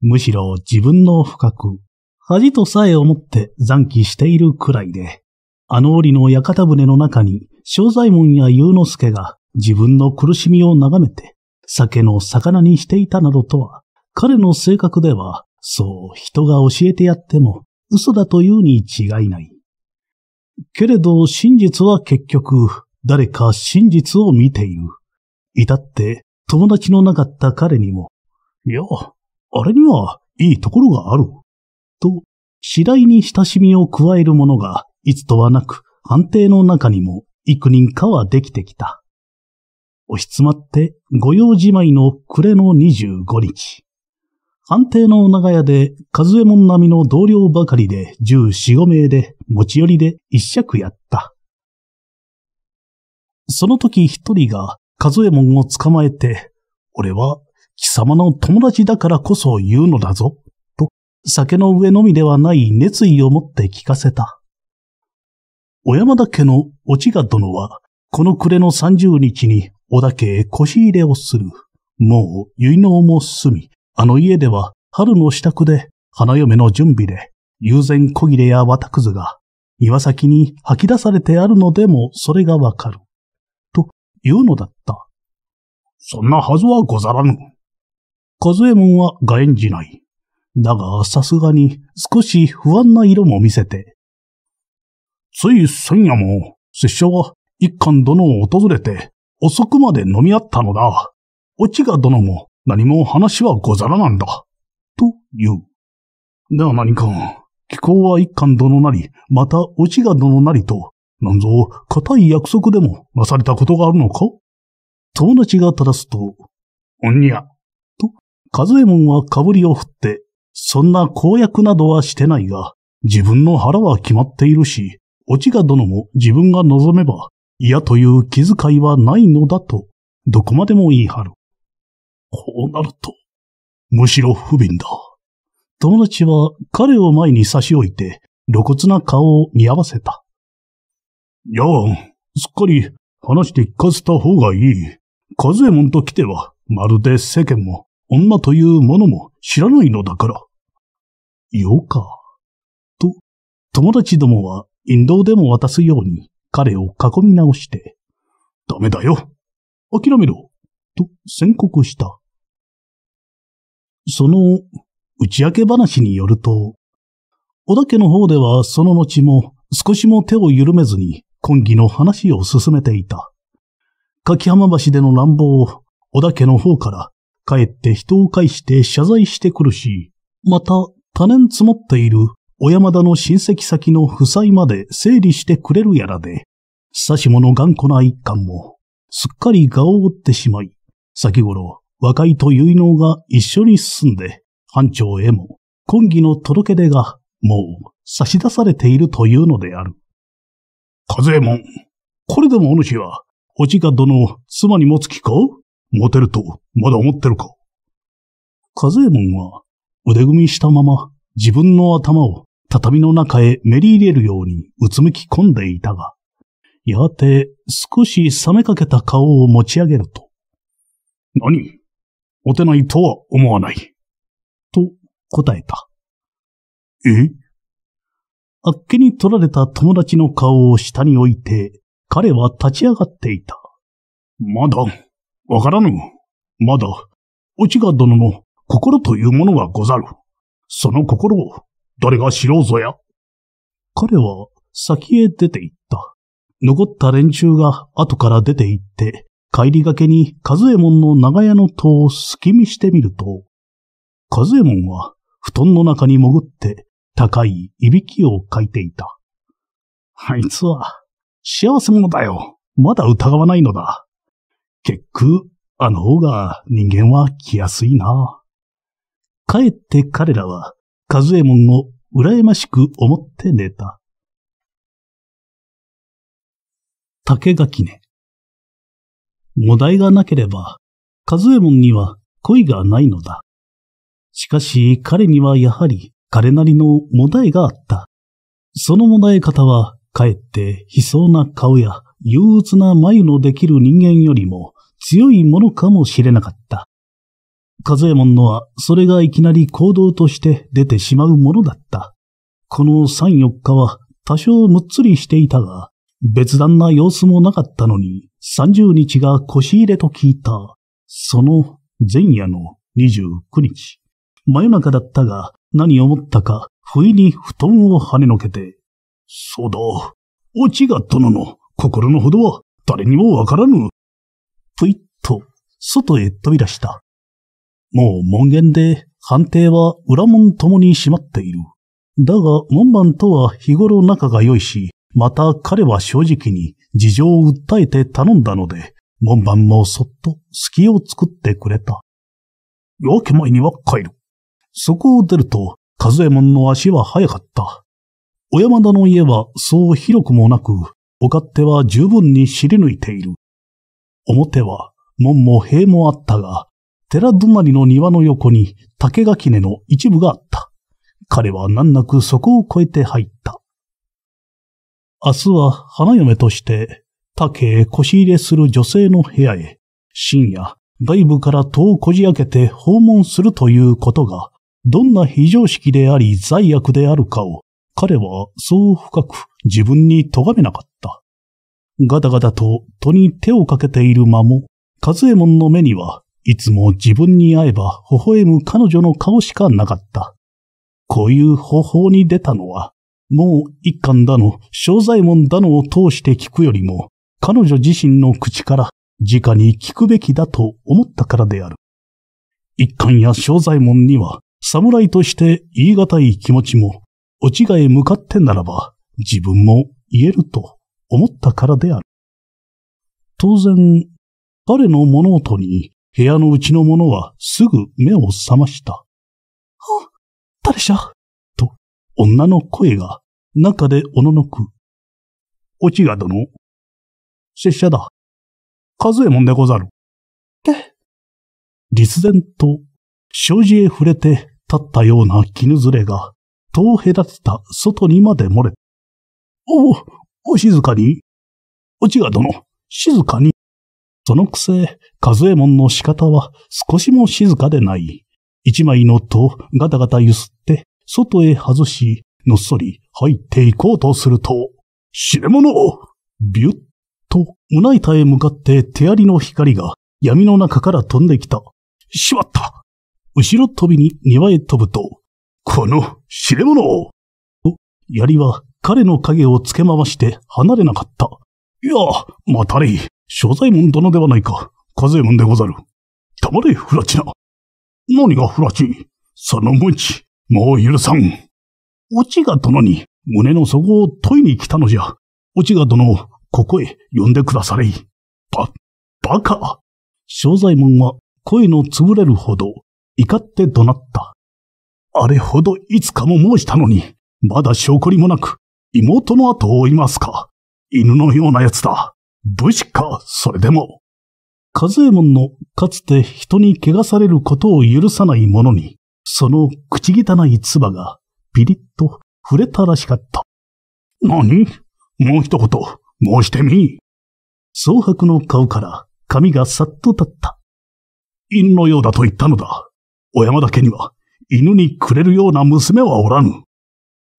むしろ自分の深く、恥とさえ思って残機しているくらいで、あの折の屋形船の中に、正左衛門や祐之助が自分の苦しみを眺めて、酒の魚にしていたなどとは、彼の性格では、そう人が教えてやっても嘘だというに違いない。けれど真実は結局誰か真実を見ている。至って友達のなかった彼にも、いや、あれにはいいところがある。と、次第に親しみを加えるものが、いつとはなく、判定の中にも幾人かはできてきた。押し詰まって御用じまいの暮れの25日。安定の長屋で、数えもん並みの同僚ばかりで、十四五名で、持ち寄りで一尺やった。その時一人が、数えもんを捕まえて、俺は、貴様の友達だからこそ言うのだぞ、と、酒の上のみではない熱意を持って聞かせた。小山田家のおちが殿は、この暮れの三十日に、小田家へ腰入れをする。もう、結納も済み、あの家では春の支度で花嫁の準備で、友禅小切れや綿くずが庭先に吐き出されてあるのでもそれがわかる。というのだった。そんなはずはござらぬ。和右衛門はがえんじない。だがさすがに少し不安な色も見せて。つい先夜も拙者は一貫殿を訪れて遅くまで飲み合ったのだ。おちが殿も何も話はござらなんだ。と言う。では何か、気候は一貫殿なり、また落ちが殿なりと、なんぞ、固い約束でもなされたことがあるのか友達が正すと、おんにゃ、と、和右衛門はかぶりを振って、そんな公約などはしてないが、自分の腹は決まっているし、落ちが殿も自分が望めば、嫌という気遣いはないのだと、どこまでも言い張る。こうなると、むしろ不憫だ。友達は彼を前に差し置いて、露骨な顔を見合わせた。やあ、すっかり話して聞かせた方がいい。和右衛門と来ては、まるで世間も、女というものも知らないのだから。よか。と、友達どもは、引導でも渡すように、彼を囲み直して、ダメだよ。諦めろ。と宣告した。その打ち明け話によると、小田家の方ではその後も少しも手を緩めずに今議の話を進めていた。柿浜橋での乱暴を小田家の方から帰って人を介して謝罪してくるし、また多年積もっている小山田の親戚先の負債まで整理してくれるやらで、指し物頑固な一貫もすっかり顔を折ってしまい、先頃和解と結納が一緒に進んで、班長へも、婚儀の届け出が、もう、差し出されているというのである。和右衛門、これでもお主は、おじか殿を妻に持つ気か持てると、まだ思ってるか和右衛門は、腕組みしたまま、自分の頭を畳の中へめり入れるようにうつむき込んでいたが、やがて少し冷めかけた顔を持ち上げると。何おてないとは思わない。と答えた。えあっけに取られた友達の顔を下に置いて、彼は立ち上がっていた。まだ、わからぬ。まだ、落賀殿の心というものがござる。その心を、誰が知ろうぞや。彼は先へ出て行った。残った連中が後から出て行って、帰りがけに、和えもんの長屋の戸を隙見してみると、和えもんは布団の中に潜って高いいびきをかいていた。あいつは幸せ者だよ。まだ疑わないのだ。結局、あの方が人間は来やすいな。かえって彼らは、和えもんを羨ましく思って寝た。竹垣根。お題がなければ、カズエモンには恋がないのだ。しかし彼にはやはり彼なりのもだえがあった。そのもだえ方は、かえって悲壮な顔や憂鬱な眉のできる人間よりも強いものかもしれなかった。カズエモンのは、それがいきなり行動として出てしまうものだった。この三四日は多少むっつりしていたが、別段な様子もなかったのに、30日が腰入れと聞いた、その前夜の29日。真夜中だったが、何を思ったか、不意に布団を跳ねのけて。そうだ、落ちが殿の心のほどは誰にもわからぬ。ぷいっと、外へ飛び出した。もう門限で、判定は裏門ともに閉まっている。だが、門番とは日頃仲が良いし、また彼は正直に事情を訴えて頼んだので、門番もそっと隙を作ってくれた。夜明け前には帰る。そこを出ると、和右衛門の足は速かった。小山田の家はそう広くもなく、お勝手は十分に知り抜いている。表は門も塀もあったが、寺隣の庭の横に竹垣根の一部があった。彼は難なくそこを越えて入った。明日は花嫁として、竹へ腰入れする女性の部屋へ、深夜、外部から戸をこじ開けて訪問するということが、どんな非常識であり罪悪であるかを、彼はそう深く自分に咎めなかった。ガタガタと戸に手をかけている間も、和右衛門の目には、いつも自分に会えば微笑む彼女の顔しかなかった。こういう方法に出たのは、もう一巻だの、正左衛門だのを通して聞くよりも、彼女自身の口から直に聞くべきだと思ったからである。一巻や正左衛門には、侍として言い難い気持ちも、落ち替え向かってならば、自分も言えると思ったからである。当然、彼の物音に部屋のうちの者はすぐ目を覚ました。あ、誰じゃ女の声が中でおののく。おちが殿。拙者だ。ずえもんでござる。っ立然と、障子へ触れて立ったような絹ずれが、遠隔てた外にまで漏れ。おお、お静かに。おちが殿、静かに。そのくせ、ずえもんの仕方は少しも静かでない。一枚の戸をガタガタ揺すって、外へ外し、のっそり入っていこうとすると、死ねをビュッと、胸板へ向かって手槍の光が闇の中から飛んできた。しまった後ろ飛びに庭へ飛ぶと、この死ねをと、槍は彼の影をつけ回して離れなかった。いや、またれい。所在門殿ではないか。風右衛門でござる。黙れ、フラチナ。何がフラチその無知。もう許さん。オチが殿に胸の底を問いに来たのじゃ。オチが殿をここへ呼んでくだされい。ば、バカ正左衛門は声の潰れるほど怒って怒鳴った。あれほどいつかも申したのに、まだ証拠りもなく、妹の後を追いますか。犬のような奴だ。武士か、それでも。和右衛門のかつて人に怪我されることを許さない者に、その口汚い唾がピリッと触れたらしかった。何もう一言、申してみ。蒼白の顔から髪がさっと立った。犬のようだと言ったのだ。小山田家には犬にくれるような娘はおらぬ。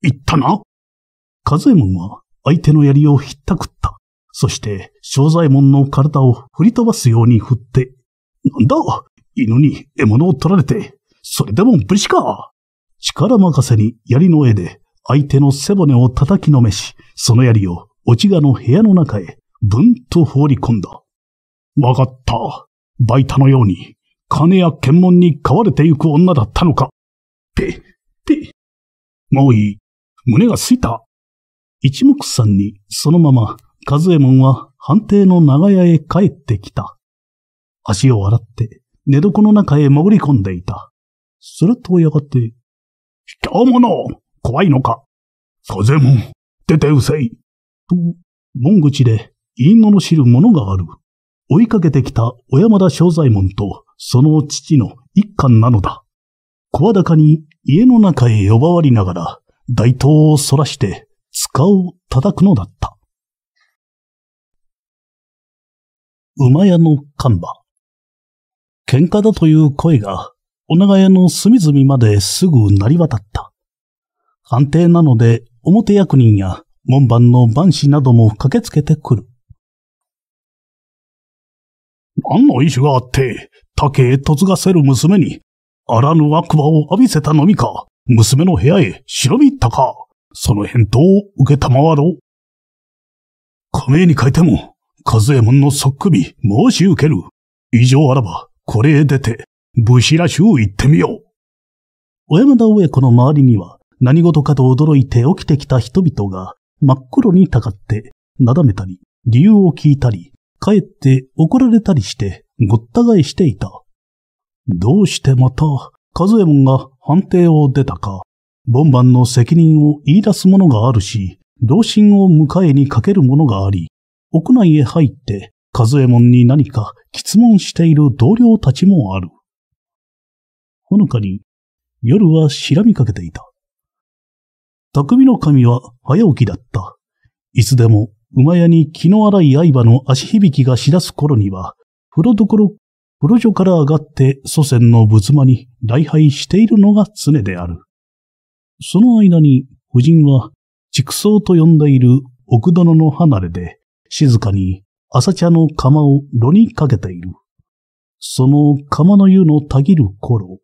言ったな。和右衛門は相手の槍をひったくった。そして、正左衛門の体を振り飛ばすように振って、なんだ犬に獲物を取られて、それでも無ぶしか。力任せに槍の絵で相手の背骨を叩きのめし、その槍を落ちがの部屋の中へぶんと放り込んだ。わかった。バイタのように金や検問に飼われてゆく女だったのか。ぺ、ぺ。もういい。胸がすいた。一目散にそのまま、和右衛門は判定の長屋へ帰ってきた。足を洗って寝床の中へ潜り込んでいた。するとやがて、今日もの怖いのか風も、出てうせいと、門口で、言いのの知る者がある。追いかけてきた小山田正左衛門と、その父の一貫なのだ。声高に家の中へ呼ばわりながら、大刀をそらして、塚を叩くのだった。馬屋の看板。喧嘩だという声がお長屋の隅々まですぐ成り渡った。官邸なので表役人や門番の番士なども駆けつけてくる。何の意志があって、竹へ嫁がせる娘に、あらぬ悪魔を浴びせたのみか、娘の部屋へ忍び入ったか、その返答を受けたまわろう。仮名に書いても、和右衛門のそっくり申し受ける。以上あらば、これへ出て、武士らしゅう行ってみよう。小山田上子の周りには何事かと驚いて起きてきた人々が真っ黒にたかって、なだめたり、理由を聞いたり、帰って怒られたりしてごった返していた。どうしてまた、和右衛門が判定を出たか、ボンバンの責任を言い出すものがあるし、同心を迎えにかけるものがあり、屋内へ入って、和右衛門に何か質問している同僚たちもある。ほのかに夜はしらみかけていた。匠の神は早起きだった。いつでも馬屋に気の荒い刃の足響きがしだす頃には、風呂どころ、風呂所から上がって祖先の仏間に礼拝しているのが常である。その間に、夫人は、畜生と呼んでいる奥殿の離れで、静かに朝茶の釜を炉にかけている。その釜の湯のたぎる頃、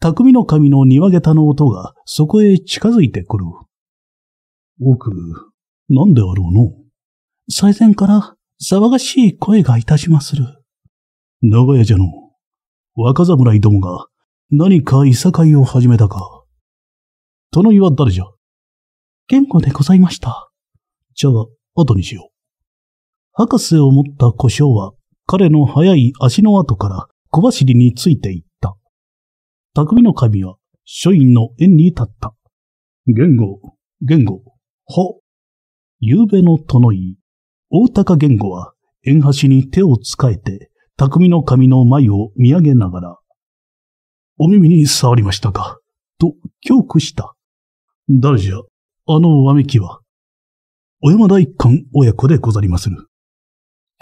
匠の神の庭下駄の音がそこへ近づいてくる。奥、何であろうの最前から騒がしい声がいたしまする。長屋じゃの、若侍どもが何かいさかいを始めたか。殿岩誰じゃ健康でございました。じゃあ、後にしよう。博士を持った故障は、彼の速い足の後から小走りについていっ匠の神は、書院の縁に立った。言語、言語、ほ。夕べのとのい、大高言語は、縁端に手を使えて、匠の神の眉を見上げながら、お耳に触りましたか、と、恐怖した。誰じゃ、あのわめきは。小山大官親子でござりまする。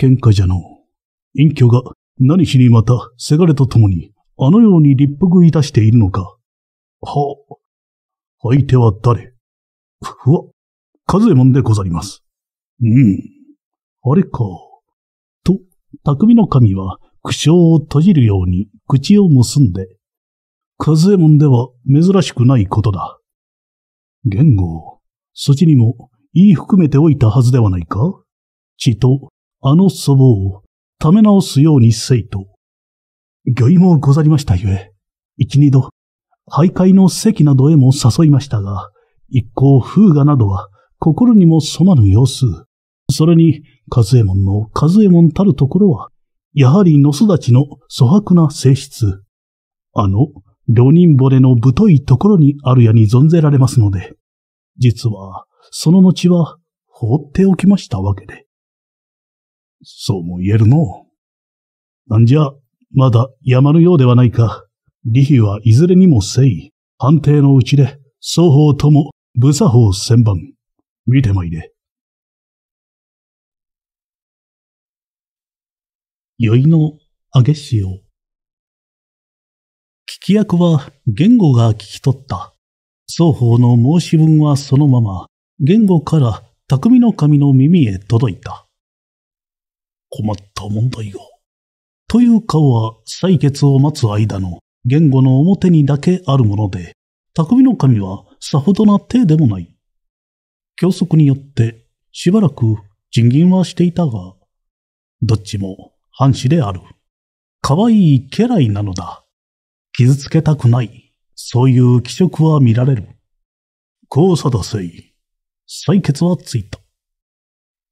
喧嘩じゃの。隠居が何しにまたせがれと共にあのように立腹いたしているのか。は、相手は誰ふわ、和右衛門でござります。うん。あれか。と、匠の神は苦笑を閉じるように口を結んで、和右衛門では珍しくないことだ。言語、そちにも言い含めておいたはずではないか血と、あの祖母を、ため直すようにせいと。御意もござりましたゆえ、一二度、徘徊の席などへも誘いましたが、一向風雅などは心にも染まぬ様子。それに、数え衛門の数え衛門たるところは、やはり野育ちの粗白な性質。あの、両人惚れの太いところにあるやに存ぜられますので、実は、その後は、放っておきましたわけで。そうも言えるの。なんじゃ、まだ山のようではないか。利比はいずれにも誠意。判定のうちで、双方とも、無作法千番。見てまいれ。宵のあげしよう。聞き役は言語が聞き取った。双方の申し分はそのまま、言語から匠の神の耳へ届いた。困った問題が。というかは採決を待つ間の言語の表にだけあるもので、匠の神はさほどな手でもない。教則によってしばらく賃金はしていたが、どっちも藩士である。可愛い家来なのだ。傷つけたくない。そういう気色は見られる。うさだせい。採決はついた。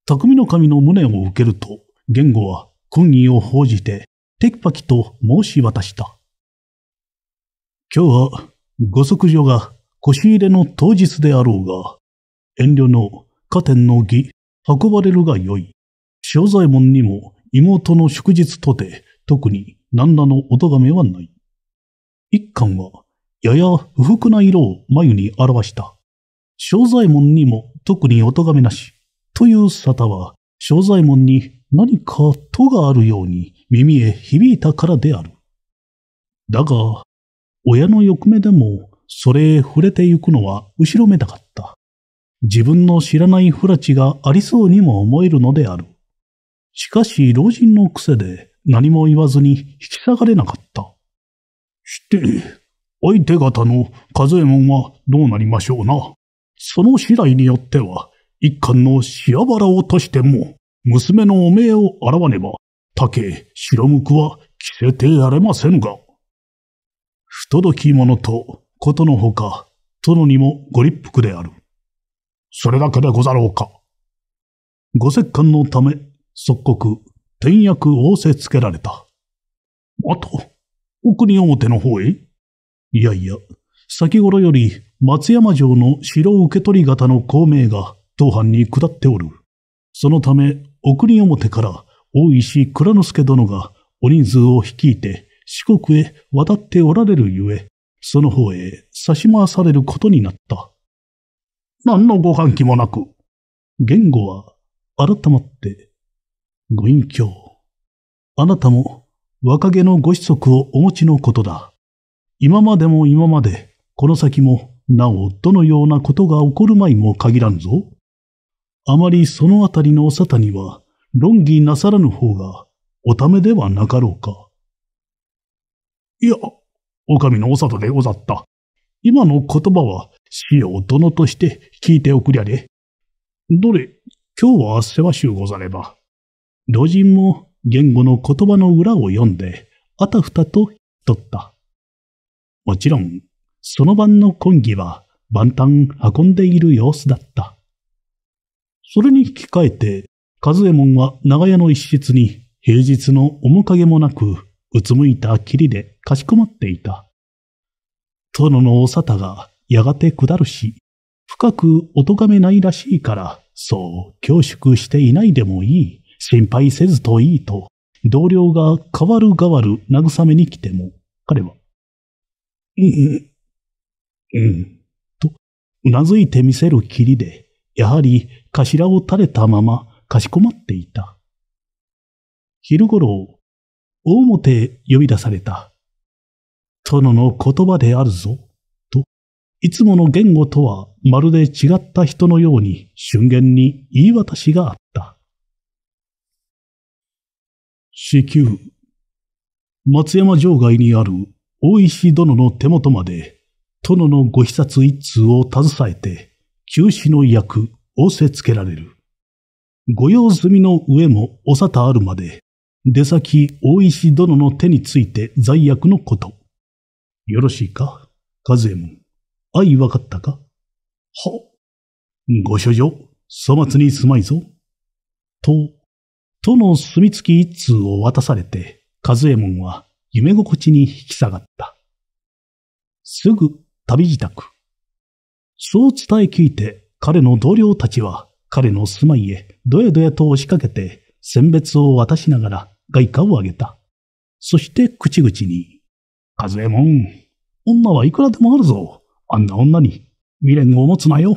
匠の神の無念を受けると、言語は君意を報じてテキパキと申し渡した。今日はご息女が腰入れの当日であろうが、遠慮の家天の儀、運ばれるがよい。正左衛門にも妹の祝日とて、特に何らのお咎めはない。一巻は、やや不服な色を眉に表した。正左衛門にも特にお咎めなし。という沙汰は、正左衛門に何かとがあるように耳へ響いたからである。だが、親の欲目でもそれへ触れてゆくのは後ろめたかった。自分の知らない不らちがありそうにも思えるのである。しかし老人の癖で何も言わずに引き下がれなかった。して、相手方の数右衛門はどうなりましょうな。その次第によっては、一貫の仕ばらをとしても、娘の汚名を洗わねば、竹、白むくは着せてやれませぬが。不届き者と、ことのほか、殿にもご立腹である。それだけでござろうか。ご折棺のため、即刻、天役仰せつけられた。あと、奥に表の方へいやいや、先頃より松山城の城受け取り型の孔明が当藩に下っておる。そのため、奥に表から大石倉之助殿がお人数を率いて四国へ渡っておられるゆえ、その方へ差し回されることになった。何のご反旗もなく。言語は改まって、ご隠居。あなたも若気のご子息をお持ちのことだ。今までも今まで、この先もなおどのようなことが起こるまいも限らんぞ。あまりそのあたりのお沙汰には論議なさらぬ方が、おためではなかろうか。いや、お上のお里でござった。今の言葉は、死を殿として聞いておくりゃれ。どれ、今日は世話しゅうござれば。老人も言語の言葉の裏を読んで、あたふたと言っとった。もちろん、その晩の婚儀は、万端運んでいる様子だった。それに引き換えて、和右衛門は長屋の一室に平日の面影もなく、うつむいたきりでかしこまっていた。殿のお沙汰がやがて下るし、深くお咎めないらしいから、そう恐縮していないでもいい、心配せずといいと、同僚が変わる変わる慰めに来ても、彼は、うん、うん、うん、と、うなずいてみせるきりで、やはり頭を垂れたまま、かしこまっていた。昼ごろ、大表呼び出された。殿の言葉であるぞ、と、いつもの言語とはまるで違った人のように瞬間に言い渡しがあった。至急、松山城外にある大石殿の手元まで、殿のご視察一通を携えて、中止の役、仰せつけられる。御用済みの上もお沙汰あるまで、出先大石殿の手について罪悪のこと。よろしいか和右衛門。愛分かったかはご所情、粗末にすまいぞ。と、との墨付き一通を渡されて、和右衛門は夢心地に引き下がった。すぐ旅自宅。そう伝え聞いて彼の同僚たちは彼の住まいへどやどやと押しかけて、選別を渡しながら外貨をあげた。そして口々に、カズエモン、女はいくらでもあるぞ。あんな女に未練を持つなよ。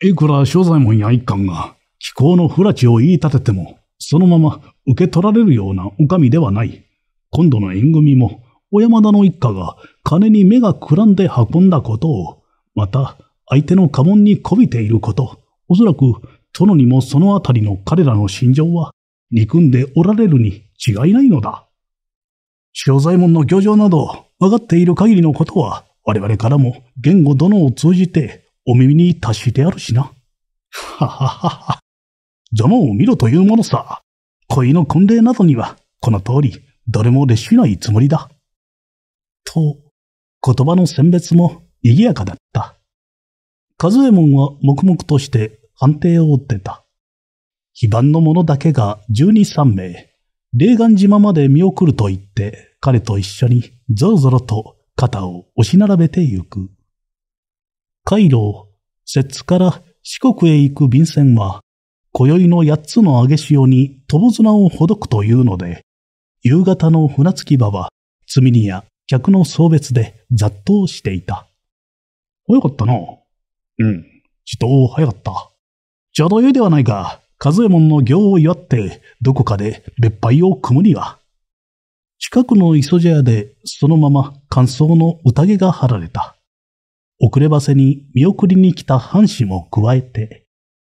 いくら正左衛門や一貫が気候の不らちを言い立てても、そのまま受け取られるような女将ではない。今度の縁組も、小山田の一家が金に目がくらんで運んだことを、また相手の家紋にこびていること、おそらく、殿にもそのあたりの彼らの心情は、憎んでおられるに違いないのだ。塩左衛門の漁場など、分かっている限りのことは、我々からも言語殿を通じてお耳に達してあるしな。はははは。ざまを見ろというものさ。恋の婚礼などには、この通り、誰も列しないつもりだ。と、言葉の選別も賑やかだった。ズエモンは黙々として判定を追ってた。非番の者だけが十二三名、霊岩島まで見送ると言って、彼と一緒にぞろぞろと肩を押し並べてゆく。回路、摂津から四国へ行く便船は、今宵の八つの揚げ潮に友綱をほどくというので、夕方の船着き場は、積み荷や客の送別で雑踏していた。早かったな。うん、人早かった。ちょ湯ではないか。和右衛門の行を祝って、どこかで別杯を組むには。近くの磯茶屋で、そのまま感想の宴が張られた。遅ればせに見送りに来た藩士も加えて、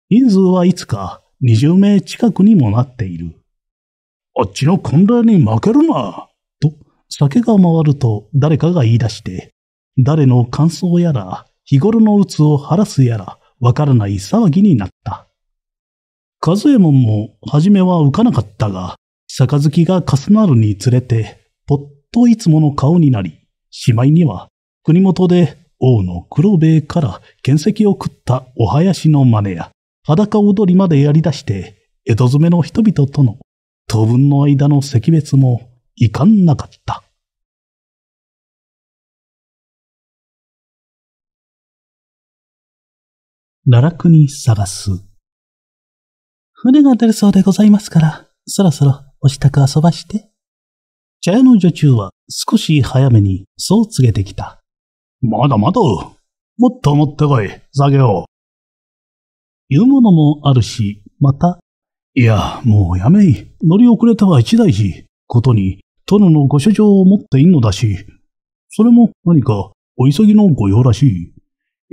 人数はいつか20名近くにもなっている。あっちの混乱に負けるな、と酒が回ると誰かが言い出して、誰の感想やら、日頃の鬱を晴らすやら、わからない騒ぎになった。和右衛門も初めは浮かなかったが、杯が重なるにつれて、ぽっといつもの顔になり、しまいには国元で王の黒兵衛から剣石を食ったお囃子の真似や、裸踊りまでやり出して、江戸詰めの人々との当分の間の惜別もいかんなかった。奈落に探す。船が出るそうでございますから、そろそろお支度遊ばして。茶屋の女中は少し早めにそう告げてきた。まだまだ。もっと持ってこい、酒を。言うものもあるし、また。いや、もうやめい。乗り遅れたは一大事。ことに、殿のご所長を持っていんのだし。それも何かお急ぎのご用らしい。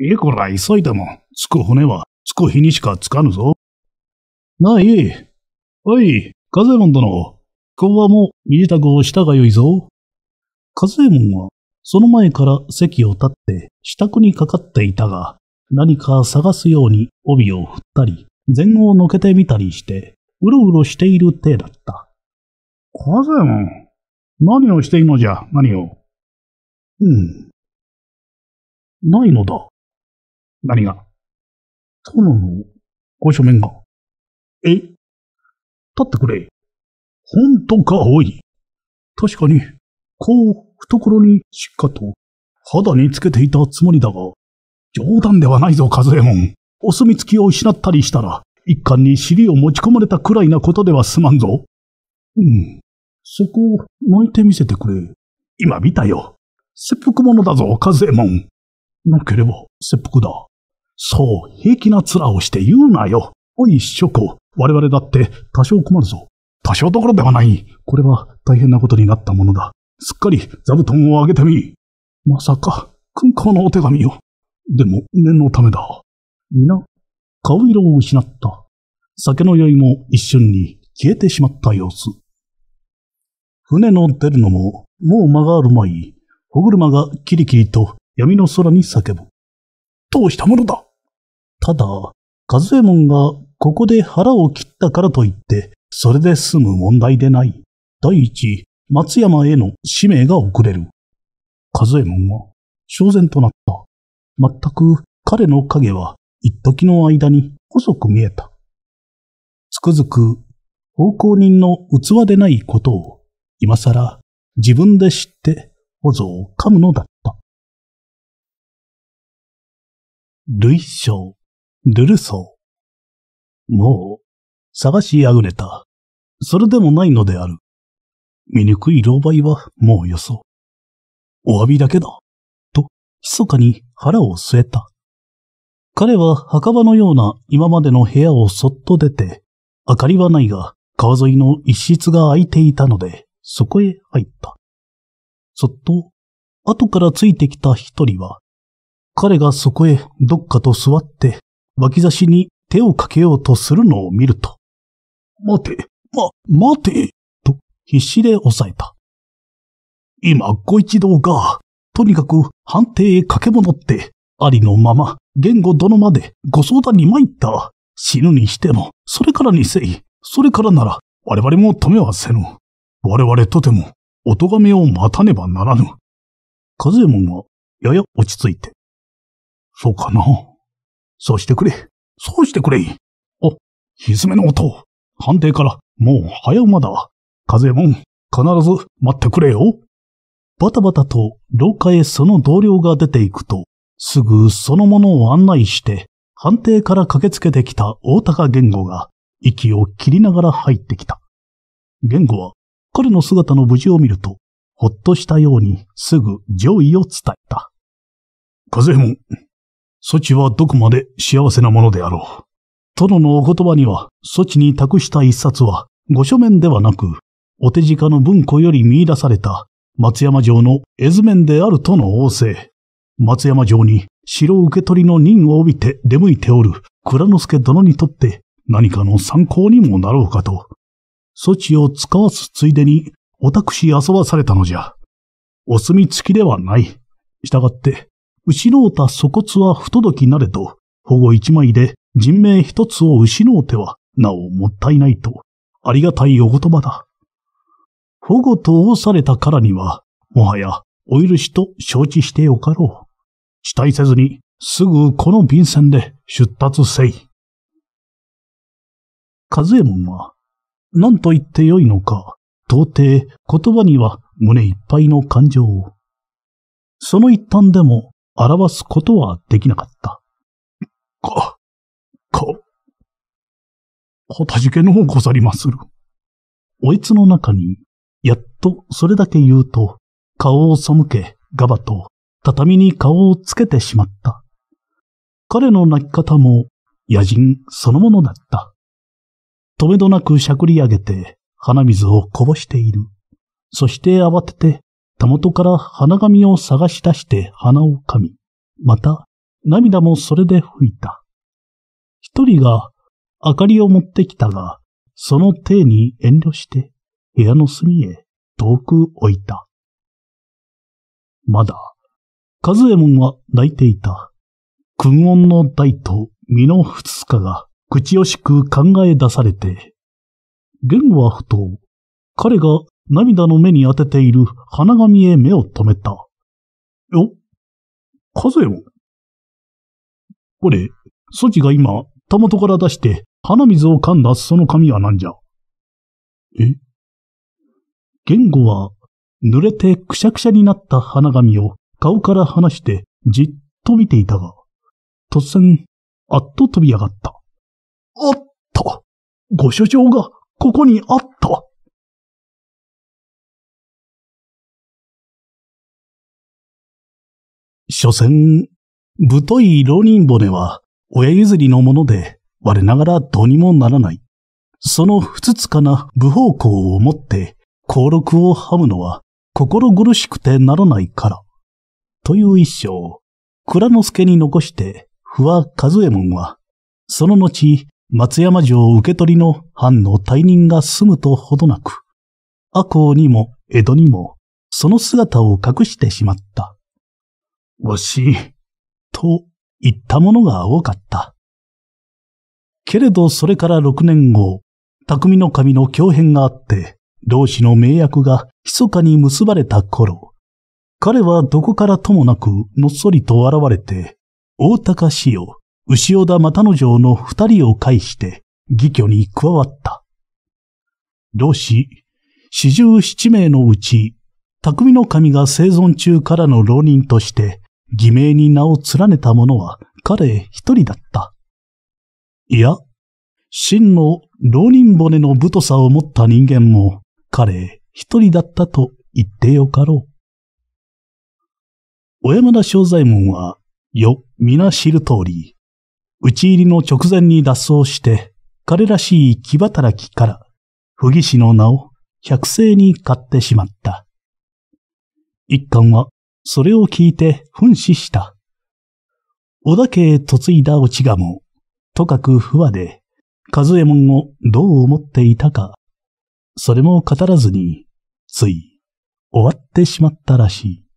いくら急いでもつく骨はつく日にしかつかぬぞ。なあ、いい。おい、カゼモン殿。今日はもう身支度をしたがよいぞ。カゼモンは、その前から席を立って支度にかかっていたが、何か探すように帯を振ったり、前後をのけてみたりして、うろうろしている体だった。カゼモン、何をしているのじゃ、何を。うん。ないのだ。何が殿のご書面が。え立ってくれ。本当か、おい。確かに、こう、懐にしっかと、肌につけていたつもりだが、冗談ではないぞ、カズエモン。お墨付きを失ったりしたら、一貫に尻を持ち込まれたくらいなことではすまんぞ。うん。そこを泣いてみせてくれ。今見たよ。切腹者だぞ、カズエモン。なければ、切腹だ。そう、平気な面をして言うなよ。おい、諸子。我々だって多少困るぞ。多少どころではない。これは大変なことになったものだ。すっかり座布団をあげてみ。まさか、君行のお手紙を。でも、念のためだ。皆、顔色を失った。酒の酔いも一瞬に消えてしまった様子。船の出るのも、もう間があるまい。小車がキリキリと闇の空に叫ぶ。どうしたものだただ、カズエモンがここで腹を切ったからといって、それで済む問題でない。第一、松山への使命が遅れる。カズエモンは、焦然となった。全く彼の影は、一時の間に細く見えた。つくづく、奉公人の器でないことを、今更、自分で知って、ほを噛むのだった。類章ルルソー。もう、探しあぐれた。それでもないのである。醜い狼狽はもうよそう。お詫びだけだ。と、密かに腹を据えた。彼は墓場のような今までの部屋をそっと出て、明かりはないが川沿いの一室が空いていたので、そこへ入った。そっと、後からついてきた一人は、彼がそこへどっかと座って脇差しに手をかけようとするのを見ると、待て、ま、待て、と必死で抑えた。今、ご一同が、とにかく判定へ駆け戻って、ありのまま、言語殿までご相談に参った。死ぬにしても、それからにせい、それからなら、我々も止めはせぬ。我々とても、お咎めを待たねばならぬ。風右衛門は、やや落ち着いて。そうかな。そうしてくれ。そうしてくれ。お、ひずめの音。判定から、もう早馬だ。風もん、必ず待ってくれよ。バタバタと廊下へその同僚が出ていくと、すぐそのものを案内して、判定から駆けつけてきた大高言語が、息を切りながら入ってきた。言語は、彼の姿の無事を見ると、ほっとしたようにすぐ上位を伝えた。風右衛門、措置はどこまで幸せなものであろう。殿のお言葉には、措置に託した一冊は、御書面ではなく、お手近の文庫より見出された、松山城の絵図面であるとの仰せ。松山城に城受け取りの任を帯びて出向いておる倉之助殿にとって何かの参考にもなろうかと。措置を使わすついでに、おたくし遊ばされたのじゃ。お墨付きではない。したがって、失うた粗骨は不届きなれど、保護一枚で人命一つを失うては、なおもったいないと、ありがたいお言葉だ。保護と仰されたからには、もはやお許しと承知してよかろう。期待せずに、すぐこの便箋で出立せい。和右衛門は、何と言ってよいのか、到底言葉には胸いっぱいの感情を。その一端でも表すことはできなかった。か、か、かたじけのうござりまする。おいつの中に、やっとそれだけ言うと、顔を背け、ガバと、畳に顔をつけてしまった。彼の泣き方も、野人そのものだった。止めどなくしゃくり上げて、鼻水をこぼしている。そして慌てて、たもとから花紙を探し出して鼻を噛み、また涙もそれで吹いた。一人が明かりを持ってきたが、その手に遠慮して部屋の隅へ遠く置いた。まだ、カズエモンは泣いていた。訓音の大と身の二日が口惜しく考え出されて、言語はふと、彼が涙の目に当てている花紙へ目を留めた。よ、カズエモン。俺、ソチが今、たもとから出して鼻水を噛んだその紙は何じゃえ言語は、濡れてくしゃくしゃになった花紙を顔から離してじっと見ていたが、突然、あっと飛び上がった。あったご所長が、ここにあった所詮、太い浪人骨は親譲りのもので、我ながらどうにもならない。そのふつつかな不方向をもって、幸禄をはむのは心苦しくてならないから。という一章、倉之助に残して、不破和右衛門は、その後、松山城受け取りの藩の大任が済むとほどなく、阿公にも江戸にも、その姿を隠してしまった。惜しい、と言ったものが多かった。けれどそれから6年後、匠の神の狂変があって、同志の名役が密かに結ばれた頃、彼はどこからともなくのっそりと現れて、大高氏を、牛尾田又之丞の二人を介して、義挙に加わった。同志、四十七名のうち、匠の神が生存中からの浪人として、偽名に名を連ねた者は彼一人だった。いや、真の浪人骨の太さを持った人間も彼一人だったと言ってよかろう。小山田正左衛門は、よ、皆知る通り、討ち入りの直前に脱走して、彼らしい木働きから、不義士の名を百姓に買ってしまった。一巻はそれを聞いて奮死した。小田家へ嫁いだおちがも、とかく不和で、和右衛門をどう思っていたか、それも語らずに、つい、終わってしまったらしい。